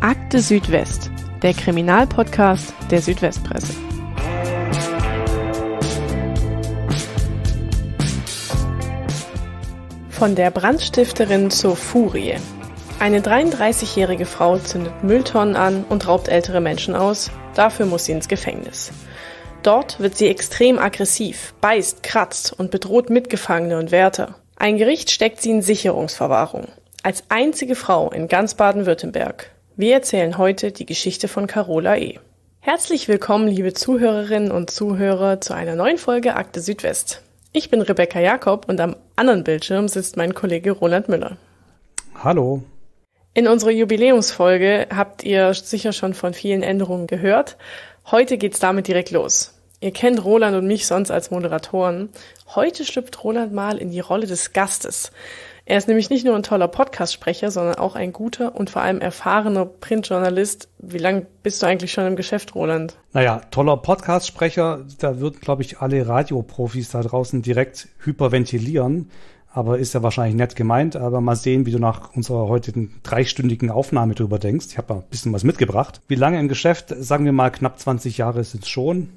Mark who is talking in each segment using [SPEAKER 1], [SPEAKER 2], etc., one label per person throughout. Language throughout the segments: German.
[SPEAKER 1] Akte Südwest, der Kriminalpodcast der Südwestpresse. Von der Brandstifterin zur Furie. Eine 33-jährige Frau zündet Mülltonnen an und raubt ältere Menschen aus. Dafür muss sie ins Gefängnis. Dort wird sie extrem aggressiv, beißt, kratzt und bedroht Mitgefangene und Wärter. Ein Gericht steckt sie in Sicherungsverwahrung. Als einzige Frau in ganz Baden-Württemberg. Wir erzählen heute die Geschichte von Carola E. Herzlich willkommen, liebe Zuhörerinnen und Zuhörer, zu einer neuen Folge Akte Südwest. Ich bin Rebecca Jakob und am anderen Bildschirm sitzt mein Kollege Roland Müller. Hallo. In unserer Jubiläumsfolge habt ihr sicher schon von vielen Änderungen gehört. Heute geht's damit direkt los. Ihr kennt Roland und mich sonst als Moderatoren. Heute schlüpft Roland mal in die Rolle des Gastes. Er ist nämlich nicht nur ein toller Podcast-Sprecher, sondern auch ein guter und vor allem erfahrener Printjournalist. Wie lange bist du eigentlich schon im Geschäft, Roland?
[SPEAKER 2] Naja, toller Podcast-Sprecher, da würden, glaube ich, alle Radioprofis da draußen direkt hyperventilieren. Aber ist ja wahrscheinlich nett gemeint. Aber mal sehen, wie du nach unserer heutigen dreistündigen Aufnahme drüber denkst. Ich habe ein bisschen was mitgebracht. Wie lange im Geschäft? Sagen wir mal, knapp 20 Jahre sind es schon.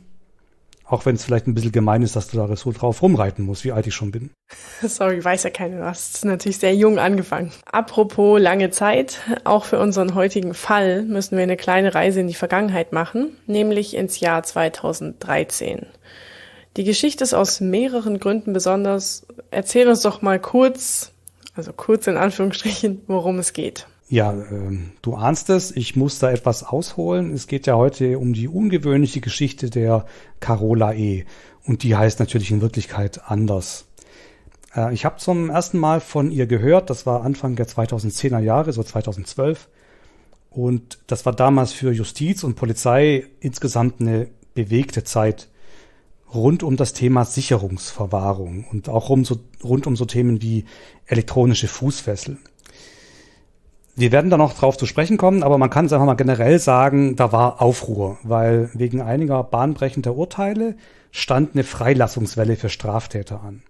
[SPEAKER 2] Auch wenn es vielleicht ein bisschen gemein ist, dass du da so drauf rumreiten musst, wie alt ich schon bin.
[SPEAKER 1] Sorry, weiß ja keiner. Du hast natürlich sehr jung angefangen. Apropos lange Zeit, auch für unseren heutigen Fall müssen wir eine kleine Reise in die Vergangenheit machen, nämlich ins Jahr 2013. Die Geschichte ist aus mehreren Gründen besonders. Erzähl uns doch mal kurz, also kurz in Anführungsstrichen, worum es geht.
[SPEAKER 2] Ja, ähm, du ahnst es, ich muss da etwas ausholen. Es geht ja heute um die ungewöhnliche Geschichte der Carola E. Und die heißt natürlich in Wirklichkeit anders. Äh, ich habe zum ersten Mal von ihr gehört, das war Anfang der 2010er Jahre, so 2012. Und das war damals für Justiz und Polizei insgesamt eine bewegte Zeit rund um das Thema Sicherungsverwahrung und auch um so, rund um so Themen wie elektronische Fußfesseln wir werden da noch drauf zu sprechen kommen, aber man kann es einfach mal generell sagen, da war Aufruhr, weil wegen einiger bahnbrechender Urteile stand eine Freilassungswelle für Straftäter an.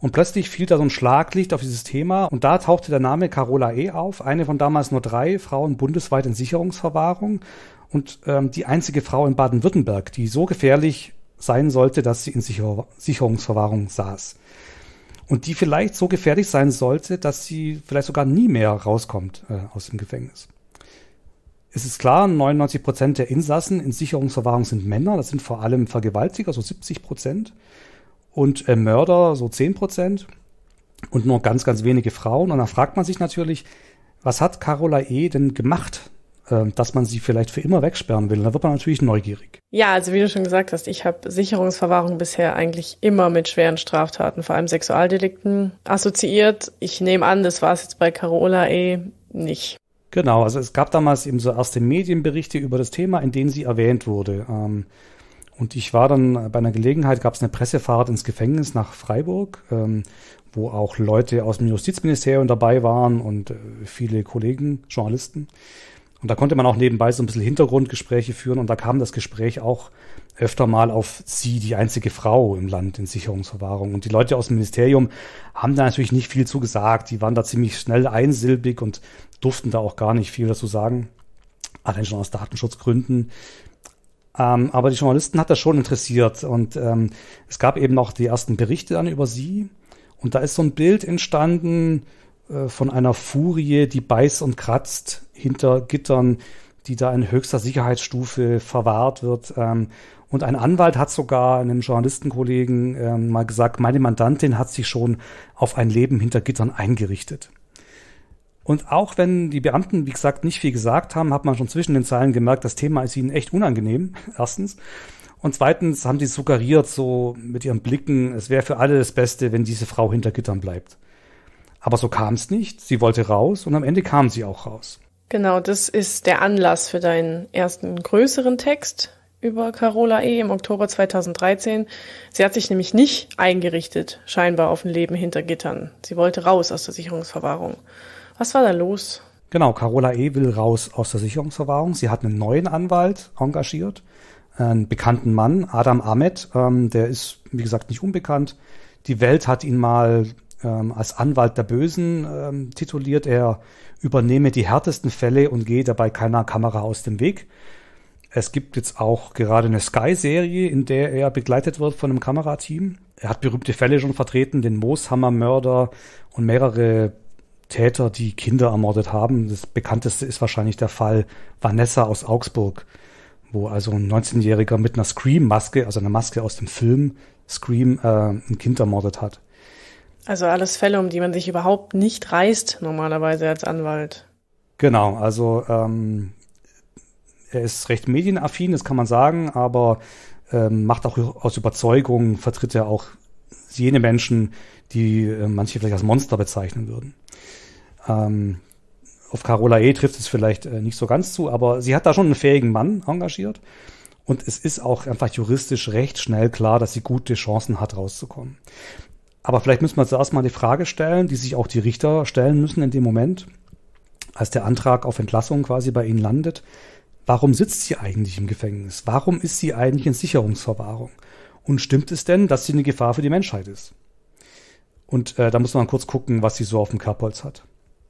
[SPEAKER 2] Und plötzlich fiel da so ein Schlaglicht auf dieses Thema und da tauchte der Name Carola E. auf, eine von damals nur drei Frauen bundesweit in Sicherungsverwahrung und ähm, die einzige Frau in Baden-Württemberg, die so gefährlich sein sollte, dass sie in Sicher Sicherungsverwahrung saß und die vielleicht so gefährlich sein sollte, dass sie vielleicht sogar nie mehr rauskommt äh, aus dem Gefängnis. Es ist klar, 99 Prozent der Insassen in Sicherungsverwahrung sind Männer, das sind vor allem Vergewaltiger, so 70 Prozent, und äh, Mörder, so 10 Prozent, und nur ganz, ganz wenige Frauen. Und da fragt man sich natürlich, was hat Carola E. denn gemacht, ähm, dass man sie vielleicht für immer wegsperren will. Da wird man natürlich neugierig.
[SPEAKER 1] Ja, also wie du schon gesagt hast, ich habe Sicherungsverwahrung bisher eigentlich immer mit schweren Straftaten, vor allem Sexualdelikten, assoziiert. Ich nehme an, das war es jetzt bei Carola eh nicht.
[SPEAKER 2] Genau, also es gab damals eben so erste Medienberichte über das Thema, in denen sie erwähnt wurde. Ähm, und ich war dann bei einer Gelegenheit, gab es eine Pressefahrt ins Gefängnis nach Freiburg, ähm, wo auch Leute aus dem Justizministerium dabei waren und äh, viele Kollegen, Journalisten. Und da konnte man auch nebenbei so ein bisschen Hintergrundgespräche führen und da kam das Gespräch auch öfter mal auf sie, die einzige Frau im Land in Sicherungsverwahrung. Und die Leute aus dem Ministerium haben da natürlich nicht viel zu gesagt. Die waren da ziemlich schnell einsilbig und durften da auch gar nicht viel dazu sagen. Allein schon aus Datenschutzgründen. Ähm, aber die Journalisten hat das schon interessiert und ähm, es gab eben auch die ersten Berichte dann über sie. Und da ist so ein Bild entstanden, äh, von einer Furie, die beißt und kratzt hinter Gittern, die da in höchster Sicherheitsstufe verwahrt wird. Ähm, und ein Anwalt hat sogar einem Journalistenkollegen ähm, mal gesagt, meine Mandantin hat sich schon auf ein Leben hinter Gittern eingerichtet. Und auch wenn die Beamten, wie gesagt, nicht viel gesagt haben, hat man schon zwischen den Zeilen gemerkt, das Thema ist ihnen echt unangenehm, erstens. Und zweitens haben sie suggeriert, so mit ihren Blicken, es wäre für alle das Beste, wenn diese Frau hinter Gittern bleibt. Aber so kam es nicht. Sie wollte raus und am Ende kam sie auch raus.
[SPEAKER 1] Genau, das ist der Anlass für deinen ersten größeren Text über Carola E. im Oktober 2013. Sie hat sich nämlich nicht eingerichtet, scheinbar auf ein Leben hinter Gittern. Sie wollte raus aus der Sicherungsverwahrung. Was war da los?
[SPEAKER 2] Genau, Carola E. will raus aus der Sicherungsverwahrung. Sie hat einen neuen Anwalt engagiert, einen bekannten Mann, Adam Ahmed. Ähm, der ist, wie gesagt, nicht unbekannt. Die Welt hat ihn mal ähm, als Anwalt der Bösen ähm, tituliert. Er übernehme die härtesten Fälle und gehe dabei keiner Kamera aus dem Weg. Es gibt jetzt auch gerade eine Sky-Serie, in der er begleitet wird von einem Kamerateam. Er hat berühmte Fälle schon vertreten, den Mooshammer-Mörder und mehrere Täter, die Kinder ermordet haben. Das bekannteste ist wahrscheinlich der Fall Vanessa aus Augsburg, wo also ein 19-Jähriger mit einer Scream-Maske, also einer Maske aus dem Film Scream, äh, ein Kind ermordet hat.
[SPEAKER 1] Also alles Fälle, um die man sich überhaupt nicht reißt, normalerweise als Anwalt.
[SPEAKER 2] Genau, also ähm, er ist recht medienaffin, das kann man sagen, aber ähm, macht auch aus Überzeugung, vertritt er auch jene Menschen, die äh, manche vielleicht als Monster bezeichnen würden. Ähm, auf Carola E. trifft es vielleicht äh, nicht so ganz zu, aber sie hat da schon einen fähigen Mann engagiert. Und es ist auch einfach juristisch recht schnell klar, dass sie gute Chancen hat, rauszukommen. Aber vielleicht müssen wir zuerst mal die Frage stellen, die sich auch die Richter stellen müssen in dem Moment, als der Antrag auf Entlassung quasi bei ihnen landet. Warum sitzt sie eigentlich im Gefängnis? Warum ist sie eigentlich in Sicherungsverwahrung? Und stimmt es denn, dass sie eine Gefahr für die Menschheit ist? Und äh, da muss man kurz gucken, was sie so auf dem Kerbholz hat.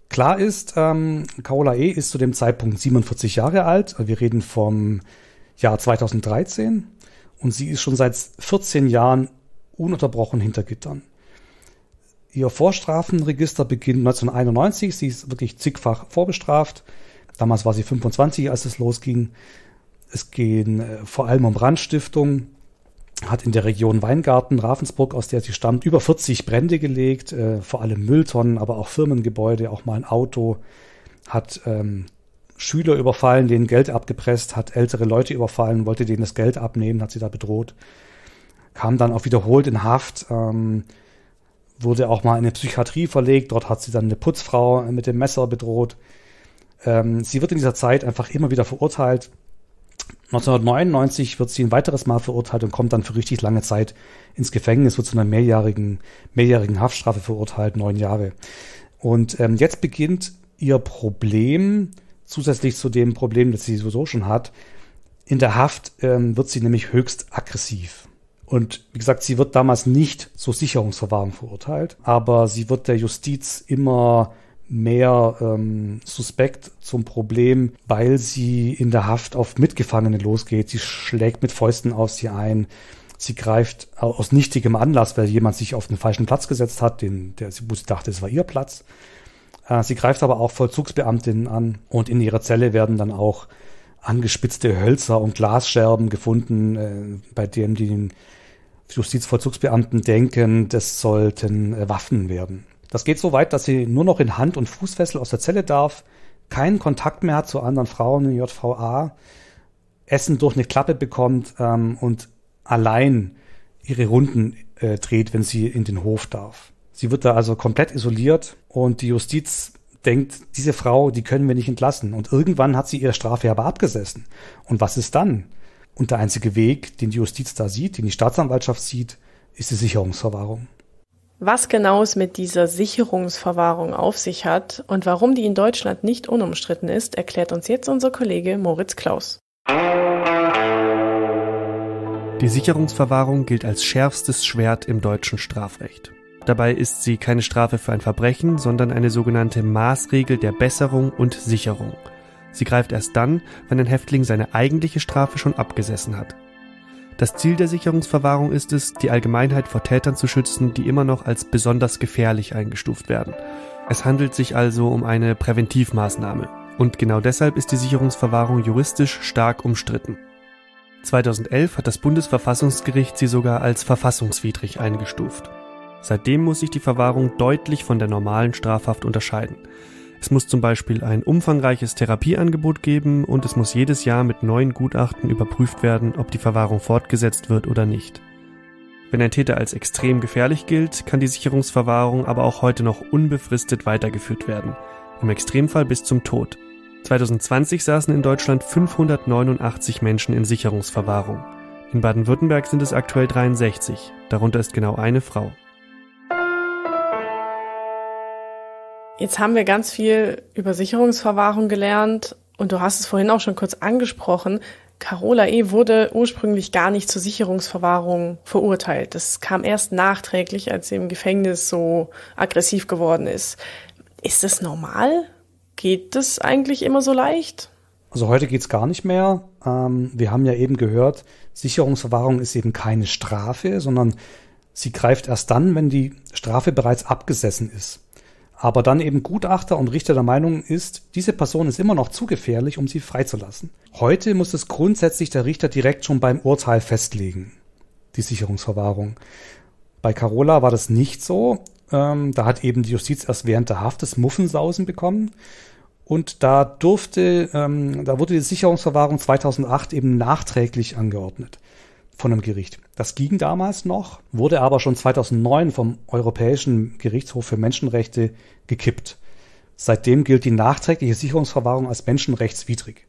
[SPEAKER 2] Klar ist, ähm, Kaola E. ist zu dem Zeitpunkt 47 Jahre alt. Wir reden vom Jahr 2013. Und sie ist schon seit 14 Jahren ununterbrochen hinter Gittern ihr Vorstrafenregister beginnt 1991. Sie ist wirklich zigfach vorbestraft. Damals war sie 25, als es losging. Es gehen äh, vor allem um Brandstiftung. Hat in der Region Weingarten, Ravensburg, aus der sie stammt, über 40 Brände gelegt. Äh, vor allem Mülltonnen, aber auch Firmengebäude, auch mal ein Auto. Hat ähm, Schüler überfallen, denen Geld abgepresst, hat ältere Leute überfallen, wollte denen das Geld abnehmen, hat sie da bedroht, kam dann auch wiederholt in Haft, ähm, wurde auch mal in eine Psychiatrie verlegt. Dort hat sie dann eine Putzfrau mit dem Messer bedroht. Ähm, sie wird in dieser Zeit einfach immer wieder verurteilt. 1999 wird sie ein weiteres Mal verurteilt und kommt dann für richtig lange Zeit ins Gefängnis, wird zu einer mehrjährigen, mehrjährigen Haftstrafe verurteilt, neun Jahre. Und ähm, jetzt beginnt ihr Problem, zusätzlich zu dem Problem, das sie sowieso schon hat. In der Haft ähm, wird sie nämlich höchst aggressiv. Und wie gesagt, sie wird damals nicht zur Sicherungsverwahrung verurteilt, aber sie wird der Justiz immer mehr ähm, suspekt zum Problem, weil sie in der Haft auf Mitgefangene losgeht. Sie schlägt mit Fäusten auf sie ein. Sie greift aus nichtigem Anlass, weil jemand sich auf den falschen Platz gesetzt hat, den, der sie dachte, es war ihr Platz. Äh, sie greift aber auch Vollzugsbeamtinnen an und in ihrer Zelle werden dann auch angespitzte Hölzer und Glasscherben gefunden, äh, bei denen die den Justizvollzugsbeamten denken, das sollten äh, Waffen werden. Das geht so weit, dass sie nur noch in Hand- und Fußfessel aus der Zelle darf, keinen Kontakt mehr hat zu anderen Frauen in JVA, Essen durch eine Klappe bekommt ähm, und allein ihre Runden äh, dreht, wenn sie in den Hof darf. Sie wird da also komplett isoliert und die Justiz denkt, diese Frau, die können wir nicht entlassen. Und irgendwann hat sie ihre Strafe aber abgesessen. Und was ist dann? Und der einzige Weg, den die Justiz da sieht, den die Staatsanwaltschaft sieht, ist die Sicherungsverwahrung.
[SPEAKER 1] Was genau es mit dieser Sicherungsverwahrung auf sich hat und warum die in Deutschland nicht unumstritten ist, erklärt uns jetzt unser Kollege Moritz Klaus.
[SPEAKER 3] Die Sicherungsverwahrung gilt als schärfstes Schwert im deutschen Strafrecht. Dabei ist sie keine Strafe für ein Verbrechen, sondern eine sogenannte Maßregel der Besserung und Sicherung – Sie greift erst dann, wenn ein Häftling seine eigentliche Strafe schon abgesessen hat. Das Ziel der Sicherungsverwahrung ist es, die Allgemeinheit vor Tätern zu schützen, die immer noch als besonders gefährlich eingestuft werden. Es handelt sich also um eine Präventivmaßnahme. Und genau deshalb ist die Sicherungsverwahrung juristisch stark umstritten. 2011 hat das Bundesverfassungsgericht sie sogar als verfassungswidrig eingestuft. Seitdem muss sich die Verwahrung deutlich von der normalen Strafhaft unterscheiden. Es muss zum Beispiel ein umfangreiches Therapieangebot geben und es muss jedes Jahr mit neuen Gutachten überprüft werden, ob die Verwahrung fortgesetzt wird oder nicht. Wenn ein Täter als extrem gefährlich gilt, kann die Sicherungsverwahrung aber auch heute noch unbefristet weitergeführt werden, im Extremfall bis zum Tod. 2020 saßen in Deutschland 589 Menschen in Sicherungsverwahrung. In Baden-Württemberg sind es aktuell 63, darunter ist genau eine Frau.
[SPEAKER 1] Jetzt haben wir ganz viel über Sicherungsverwahrung gelernt und du hast es vorhin auch schon kurz angesprochen. Carola E. wurde ursprünglich gar nicht zur Sicherungsverwahrung verurteilt. Das kam erst nachträglich, als sie im Gefängnis so aggressiv geworden ist. Ist das normal? Geht das eigentlich immer so leicht?
[SPEAKER 2] Also heute geht's gar nicht mehr. Ähm, wir haben ja eben gehört, Sicherungsverwahrung ist eben keine Strafe, sondern sie greift erst dann, wenn die Strafe bereits abgesessen ist aber dann eben Gutachter und Richter der Meinung ist, diese Person ist immer noch zu gefährlich, um sie freizulassen. Heute muss es grundsätzlich der Richter direkt schon beim Urteil festlegen, die Sicherungsverwahrung. Bei Carola war das nicht so. Ähm, da hat eben die Justiz erst während der Haft das Muffensausen bekommen. Und da durfte, ähm, da wurde die Sicherungsverwahrung 2008 eben nachträglich angeordnet von einem Gericht. Das ging damals noch, wurde aber schon 2009 vom Europäischen Gerichtshof für Menschenrechte gekippt. Seitdem gilt die nachträgliche Sicherungsverwahrung als menschenrechtswidrig.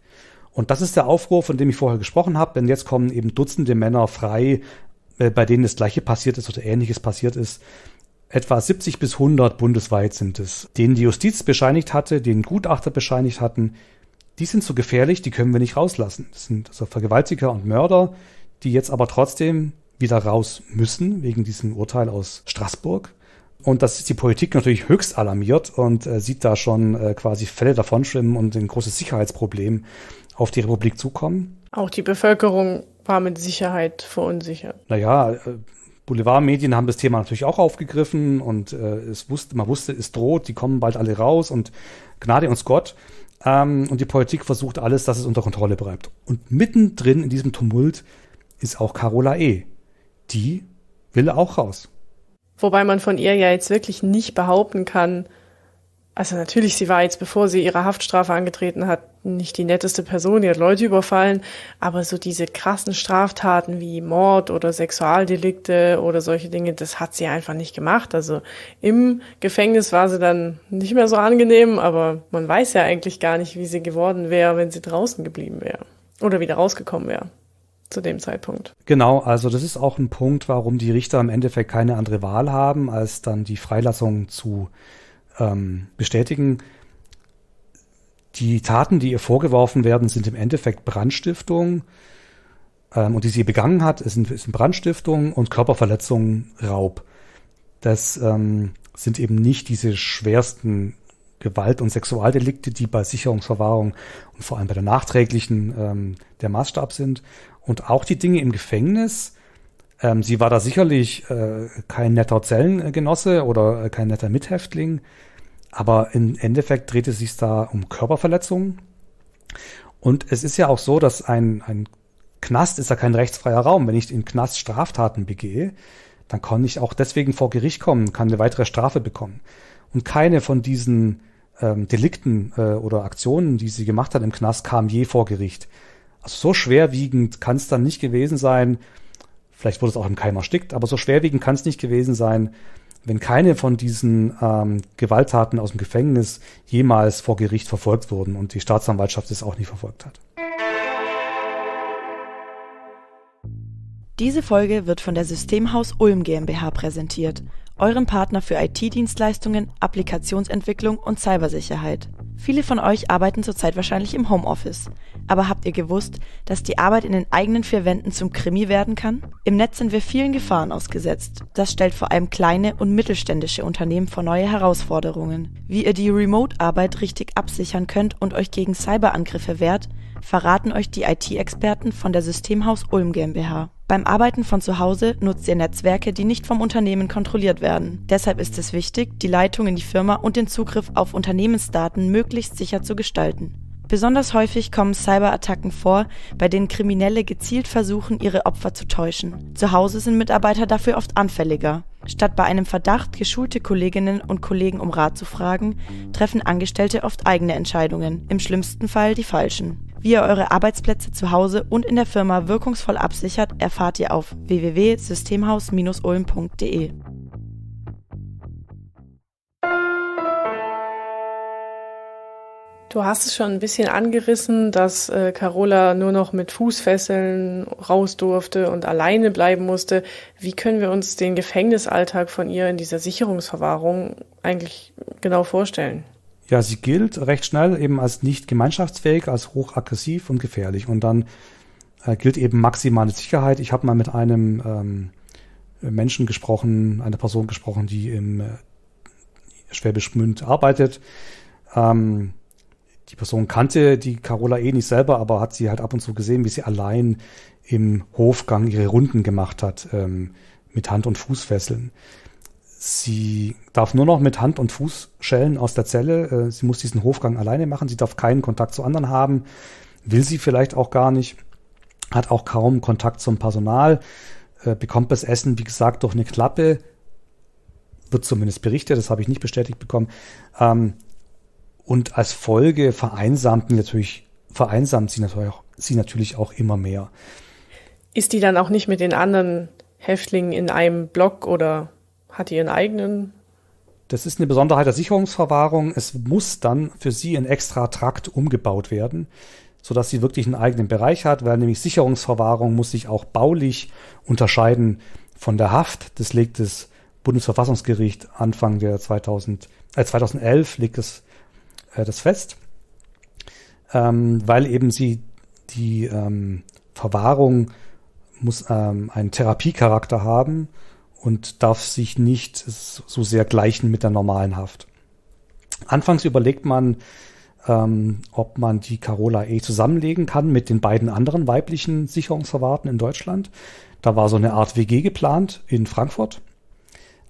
[SPEAKER 2] Und das ist der Aufruf, von dem ich vorher gesprochen habe, denn jetzt kommen eben Dutzende Männer frei, äh, bei denen das Gleiche passiert ist oder Ähnliches passiert ist. Etwa 70 bis 100 bundesweit sind es, denen die Justiz bescheinigt hatte, denen Gutachter bescheinigt hatten, die sind so gefährlich, die können wir nicht rauslassen. Das sind also Vergewaltiger und Mörder, die jetzt aber trotzdem wieder raus müssen, wegen diesem Urteil aus Straßburg. Und das ist die Politik natürlich höchst alarmiert und äh, sieht da schon äh, quasi Fälle davonschwimmen und ein großes Sicherheitsproblem auf die Republik zukommen.
[SPEAKER 1] Auch die Bevölkerung war mit Sicherheit verunsichert.
[SPEAKER 2] Naja, äh, Boulevardmedien haben das Thema natürlich auch aufgegriffen und äh, es wusste, man wusste, es droht, die kommen bald alle raus und Gnade uns Gott. Ähm, und die Politik versucht alles, dass es unter Kontrolle bleibt. Und mittendrin in diesem Tumult ist auch Carola E. Die will auch raus.
[SPEAKER 1] Wobei man von ihr ja jetzt wirklich nicht behaupten kann, also natürlich, sie war jetzt, bevor sie ihre Haftstrafe angetreten hat, nicht die netteste Person, die hat Leute überfallen, aber so diese krassen Straftaten wie Mord oder Sexualdelikte oder solche Dinge, das hat sie einfach nicht gemacht. Also im Gefängnis war sie dann nicht mehr so angenehm, aber man weiß ja eigentlich gar nicht, wie sie geworden wäre, wenn sie draußen geblieben wäre oder wieder rausgekommen wäre zu dem Zeitpunkt.
[SPEAKER 2] Genau, also das ist auch ein Punkt, warum die Richter im Endeffekt keine andere Wahl haben, als dann die Freilassung zu ähm, bestätigen. Die Taten, die ihr vorgeworfen werden, sind im Endeffekt Brandstiftung ähm, und die sie begangen hat, ist, ein, ist Brandstiftung und Körperverletzung, Raub. Das ähm, sind eben nicht diese schwersten Gewalt- und Sexualdelikte, die bei Sicherungsverwahrung und vor allem bei der nachträglichen ähm, der Maßstab sind. Und auch die Dinge im Gefängnis. Ähm, sie war da sicherlich äh, kein netter Zellengenosse oder äh, kein netter Mithäftling. Aber im Endeffekt drehte es sich da um Körperverletzungen. Und es ist ja auch so, dass ein, ein Knast ist ja kein rechtsfreier Raum. Wenn ich in Knast Straftaten begehe, dann kann ich auch deswegen vor Gericht kommen, kann eine weitere Strafe bekommen. Und keine von diesen ähm, Delikten äh, oder Aktionen, die sie gemacht hat im Knast, kam je vor Gericht. Also so schwerwiegend kann es dann nicht gewesen sein, vielleicht wurde es auch im Keim erstickt, aber so schwerwiegend kann es nicht gewesen sein, wenn keine von diesen ähm, Gewalttaten aus dem Gefängnis jemals vor Gericht verfolgt wurden und die Staatsanwaltschaft es auch nicht verfolgt hat.
[SPEAKER 4] Diese Folge wird von der Systemhaus Ulm GmbH präsentiert – euren Partner für IT-Dienstleistungen, Applikationsentwicklung und Cybersicherheit. Viele von euch arbeiten zurzeit wahrscheinlich im Homeoffice. Aber habt ihr gewusst, dass die Arbeit in den eigenen vier Wänden zum Krimi werden kann? Im Netz sind wir vielen Gefahren ausgesetzt. Das stellt vor allem kleine und mittelständische Unternehmen vor neue Herausforderungen. Wie ihr die Remote-Arbeit richtig absichern könnt und euch gegen Cyberangriffe wehrt, verraten euch die IT-Experten von der Systemhaus Ulm GmbH. Beim Arbeiten von zu Hause nutzt ihr Netzwerke, die nicht vom Unternehmen kontrolliert werden. Deshalb ist es wichtig, die Leitung in die Firma und den Zugriff auf Unternehmensdaten möglichst sicher zu gestalten. Besonders häufig kommen Cyberattacken vor, bei denen Kriminelle gezielt versuchen, ihre Opfer zu täuschen. Zu Hause sind Mitarbeiter dafür oft anfälliger. Statt bei einem Verdacht geschulte Kolleginnen und Kollegen um Rat zu fragen, treffen Angestellte oft eigene Entscheidungen, im schlimmsten Fall die falschen. Wie ihr eure Arbeitsplätze zu Hause und in der Firma wirkungsvoll absichert, erfahrt ihr auf
[SPEAKER 1] www.systemhaus-ulm.de. Du hast es schon ein bisschen angerissen, dass äh, Carola nur noch mit Fußfesseln raus durfte und alleine bleiben musste. Wie können wir uns den Gefängnisalltag von ihr in dieser Sicherungsverwahrung eigentlich genau vorstellen?
[SPEAKER 2] ja, sie gilt recht schnell eben als nicht gemeinschaftsfähig, als hochaggressiv und gefährlich. Und dann äh, gilt eben maximale Sicherheit. Ich habe mal mit einem ähm, Menschen gesprochen, einer Person gesprochen, die im äh, Schwäbisch Münd arbeitet. Ähm, die Person kannte die Carola eh nicht selber, aber hat sie halt ab und zu gesehen, wie sie allein im Hofgang ihre Runden gemacht hat ähm, mit Hand- und Fußfesseln. Sie darf nur noch mit Hand und Fuß schellen aus der Zelle. Äh, sie muss diesen Hofgang alleine machen. Sie darf keinen Kontakt zu anderen haben. Will sie vielleicht auch gar nicht. Hat auch kaum Kontakt zum Personal. Äh, bekommt das Essen, wie gesagt, durch eine Klappe. Wird zumindest berichtet. Das habe ich nicht bestätigt bekommen. Ähm, und als Folge vereinsamten natürlich, vereinsamt sie natürlich auch, sie natürlich auch immer mehr.
[SPEAKER 1] Ist die dann auch nicht mit den anderen Häftlingen in einem Block oder hat die ihren eigenen
[SPEAKER 2] das ist eine Besonderheit der Sicherungsverwahrung. Es muss dann für sie ein extra Trakt umgebaut werden, sodass sie wirklich einen eigenen Bereich hat, weil nämlich Sicherungsverwahrung muss sich auch baulich unterscheiden von der Haft. Das legt das Bundesverfassungsgericht Anfang der 2000, äh 2011 legt es äh, das fest, ähm, weil eben sie die ähm, Verwahrung muss ähm, einen Therapiecharakter haben und darf sich nicht so sehr gleichen mit der normalen Haft. Anfangs überlegt man, ähm, ob man die Carola E zusammenlegen kann mit den beiden anderen weiblichen Sicherungsverwarten in Deutschland. Da war so eine Art WG geplant in Frankfurt.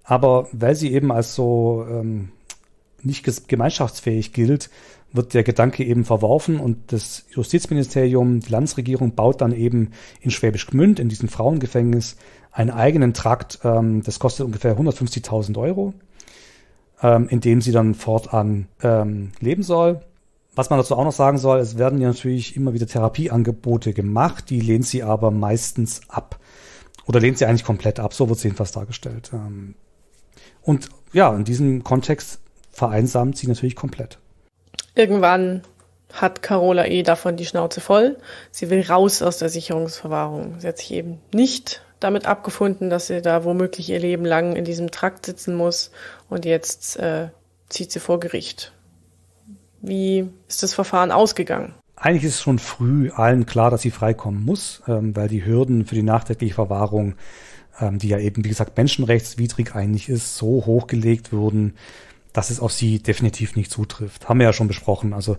[SPEAKER 2] Aber weil sie eben als so ähm, nicht gemeinschaftsfähig gilt, wird der Gedanke eben verworfen und das Justizministerium, die Landesregierung baut dann eben in Schwäbisch Gmünd, in diesem Frauengefängnis, einen eigenen Trakt, ähm, das kostet ungefähr 150.000 Euro, ähm, in dem sie dann fortan ähm, leben soll. Was man dazu auch noch sagen soll, es werden ja natürlich immer wieder Therapieangebote gemacht, die lehnt sie aber meistens ab. Oder lehnt sie eigentlich komplett ab, so wird sie jedenfalls dargestellt. Ähm. Und ja, in diesem Kontext vereinsamt sie natürlich komplett.
[SPEAKER 1] Irgendwann hat Carola eh davon die Schnauze voll. Sie will raus aus der Sicherungsverwahrung. Sie hat sich eben nicht damit abgefunden, dass sie da womöglich ihr Leben lang in diesem Trakt sitzen muss und jetzt äh, zieht sie vor Gericht. Wie ist das Verfahren ausgegangen?
[SPEAKER 2] Eigentlich ist schon früh allen klar, dass sie freikommen muss, ähm, weil die Hürden für die nachträgliche Verwahrung, ähm, die ja eben, wie gesagt, menschenrechtswidrig eigentlich ist, so hochgelegt wurden, dass es auf sie definitiv nicht zutrifft. Haben wir ja schon besprochen. Also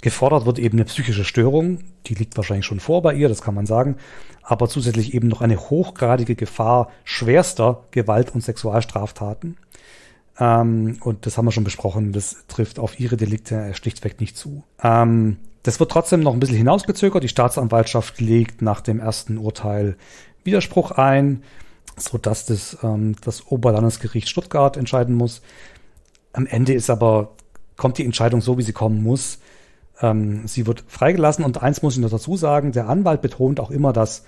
[SPEAKER 2] Gefordert wird eben eine psychische Störung, die liegt wahrscheinlich schon vor bei ihr, das kann man sagen, aber zusätzlich eben noch eine hochgradige Gefahr schwerster Gewalt- und Sexualstraftaten. Ähm, und das haben wir schon besprochen, das trifft auf ihre Delikte schlichtweg nicht zu. Ähm, das wird trotzdem noch ein bisschen hinausgezögert. Die Staatsanwaltschaft legt nach dem ersten Urteil Widerspruch ein, sodass das, ähm, das Oberlandesgericht Stuttgart entscheiden muss. Am Ende ist aber, kommt die Entscheidung so, wie sie kommen muss ähm, sie wird freigelassen und eins muss ich noch dazu sagen, der Anwalt betont auch immer, dass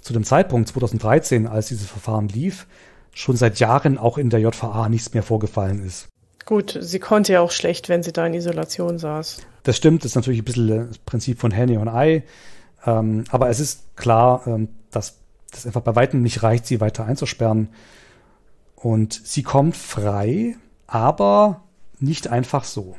[SPEAKER 2] zu dem Zeitpunkt 2013, als dieses Verfahren lief, schon seit Jahren auch in der JVA nichts mehr vorgefallen ist.
[SPEAKER 1] Gut, sie konnte ja auch schlecht, wenn sie da in Isolation saß.
[SPEAKER 2] Das stimmt, das ist natürlich ein bisschen das Prinzip von Henne und Ei. Ähm, aber es ist klar, ähm, dass das einfach bei weitem nicht reicht, sie weiter einzusperren. Und sie kommt frei, aber nicht einfach so.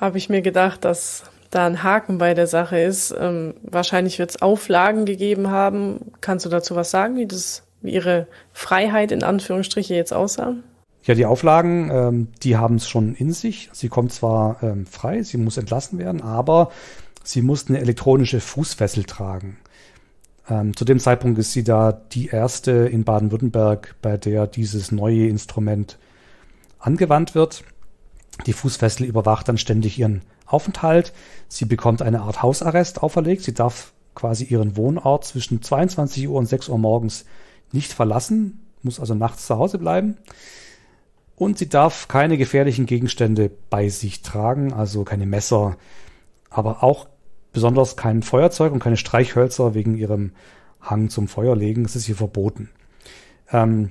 [SPEAKER 1] Habe ich mir gedacht, dass da ein Haken bei der Sache ist. Ähm, wahrscheinlich wird es Auflagen gegeben haben. Kannst du dazu was sagen, wie das, wie ihre Freiheit in Anführungsstriche jetzt aussah?
[SPEAKER 2] Ja, die Auflagen, ähm, die haben es schon in sich. Sie kommt zwar ähm, frei, sie muss entlassen werden, aber sie muss eine elektronische Fußfessel tragen. Ähm, zu dem Zeitpunkt ist sie da die erste in Baden-Württemberg, bei der dieses neue Instrument angewandt wird. Die Fußfessel überwacht dann ständig ihren Aufenthalt. Sie bekommt eine Art Hausarrest auferlegt. Sie darf quasi ihren Wohnort zwischen 22 Uhr und 6 Uhr morgens nicht verlassen, muss also nachts zu Hause bleiben. Und sie darf keine gefährlichen Gegenstände bei sich tragen, also keine Messer, aber auch besonders kein Feuerzeug und keine Streichhölzer wegen ihrem Hang zum Feuer legen. Das ist hier verboten. Ähm,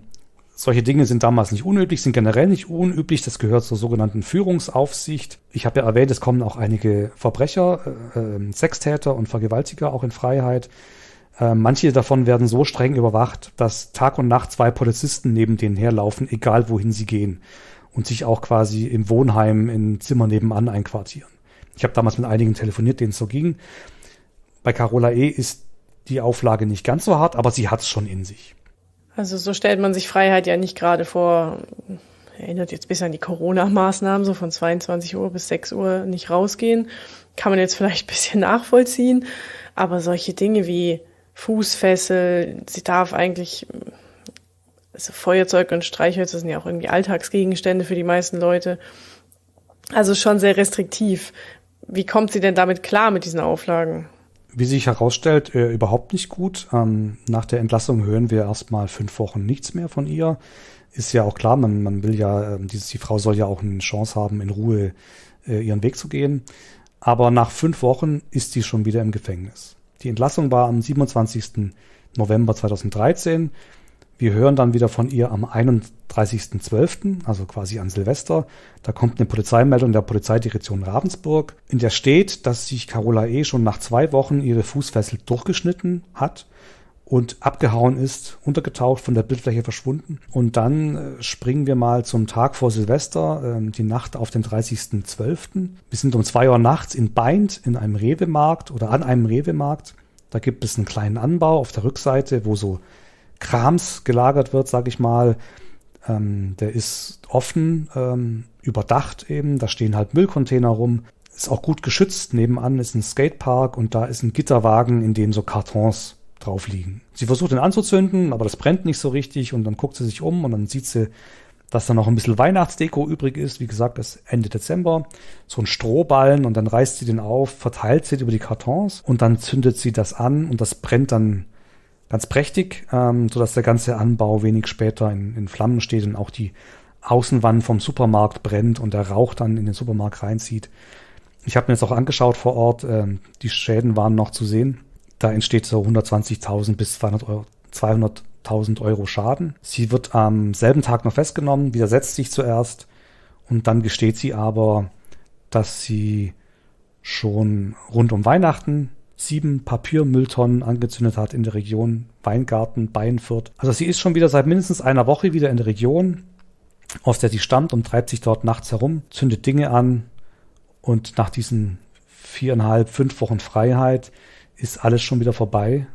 [SPEAKER 2] solche Dinge sind damals nicht unüblich, sind generell nicht unüblich. Das gehört zur sogenannten Führungsaufsicht. Ich habe ja erwähnt, es kommen auch einige Verbrecher, äh, äh, Sextäter und Vergewaltiger auch in Freiheit. Äh, manche davon werden so streng überwacht, dass Tag und Nacht zwei Polizisten neben denen herlaufen, egal wohin sie gehen. Und sich auch quasi im Wohnheim, im Zimmer nebenan einquartieren. Ich habe damals mit einigen telefoniert, denen es so ging. Bei Carola E. ist die Auflage nicht ganz so hart, aber sie hat es schon in sich.
[SPEAKER 1] Also so stellt man sich Freiheit ja nicht gerade vor. Erinnert jetzt bis an die Corona-Maßnahmen, so von 22 Uhr bis 6 Uhr nicht rausgehen. Kann man jetzt vielleicht ein bisschen nachvollziehen. Aber solche Dinge wie Fußfessel, sie darf eigentlich, also Feuerzeug und Streichhölzer sind ja auch irgendwie Alltagsgegenstände für die meisten Leute. Also schon sehr restriktiv. Wie kommt sie denn damit klar mit diesen Auflagen?
[SPEAKER 2] wie sich herausstellt, äh, überhaupt nicht gut. Ähm, nach der Entlassung hören wir erstmal fünf Wochen nichts mehr von ihr. Ist ja auch klar, man, man will ja, äh, die, die Frau soll ja auch eine Chance haben, in Ruhe äh, ihren Weg zu gehen. Aber nach fünf Wochen ist sie schon wieder im Gefängnis. Die Entlassung war am 27. November 2013 wir hören dann wieder von ihr am 31.12., also quasi an Silvester. Da kommt eine Polizeimeldung der Polizeidirektion Ravensburg, in der steht, dass sich Carola E. schon nach zwei Wochen ihre Fußfessel durchgeschnitten hat und abgehauen ist, untergetaucht, von der Bildfläche verschwunden. Und dann äh, springen wir mal zum Tag vor Silvester, ähm, die Nacht auf den 30.12. Wir sind um zwei Uhr nachts in Beind in einem Rewemarkt oder an einem Rewemarkt. Da gibt es einen kleinen Anbau auf der Rückseite, wo so Krams gelagert wird, sage ich mal, ähm, der ist offen, ähm, überdacht eben. Da stehen halt Müllcontainer rum. Ist auch gut geschützt. Nebenan ist ein Skatepark und da ist ein Gitterwagen, in dem so Kartons drauf liegen. Sie versucht ihn anzuzünden, aber das brennt nicht so richtig und dann guckt sie sich um und dann sieht sie, dass da noch ein bisschen Weihnachtsdeko übrig ist. Wie gesagt, das Ende Dezember. So ein Strohballen und dann reißt sie den auf, verteilt sie über die Kartons und dann zündet sie das an und das brennt dann ganz prächtig, ähm, sodass der ganze Anbau wenig später in, in Flammen steht und auch die Außenwand vom Supermarkt brennt und der Rauch dann in den Supermarkt reinzieht. Ich habe mir das auch angeschaut vor Ort. Ähm, die Schäden waren noch zu sehen. Da entsteht so 120.000 bis 200.000 Euro, 200 Euro Schaden. Sie wird am selben Tag noch festgenommen, widersetzt sich zuerst und dann gesteht sie aber, dass sie schon rund um Weihnachten sieben Papiermülltonnen angezündet hat in der Region Weingarten, Beinfurt. Also sie ist schon wieder seit mindestens einer Woche wieder in der Region, aus der sie stammt und treibt sich dort nachts herum, zündet Dinge an und nach diesen viereinhalb, fünf Wochen Freiheit ist alles schon wieder vorbei.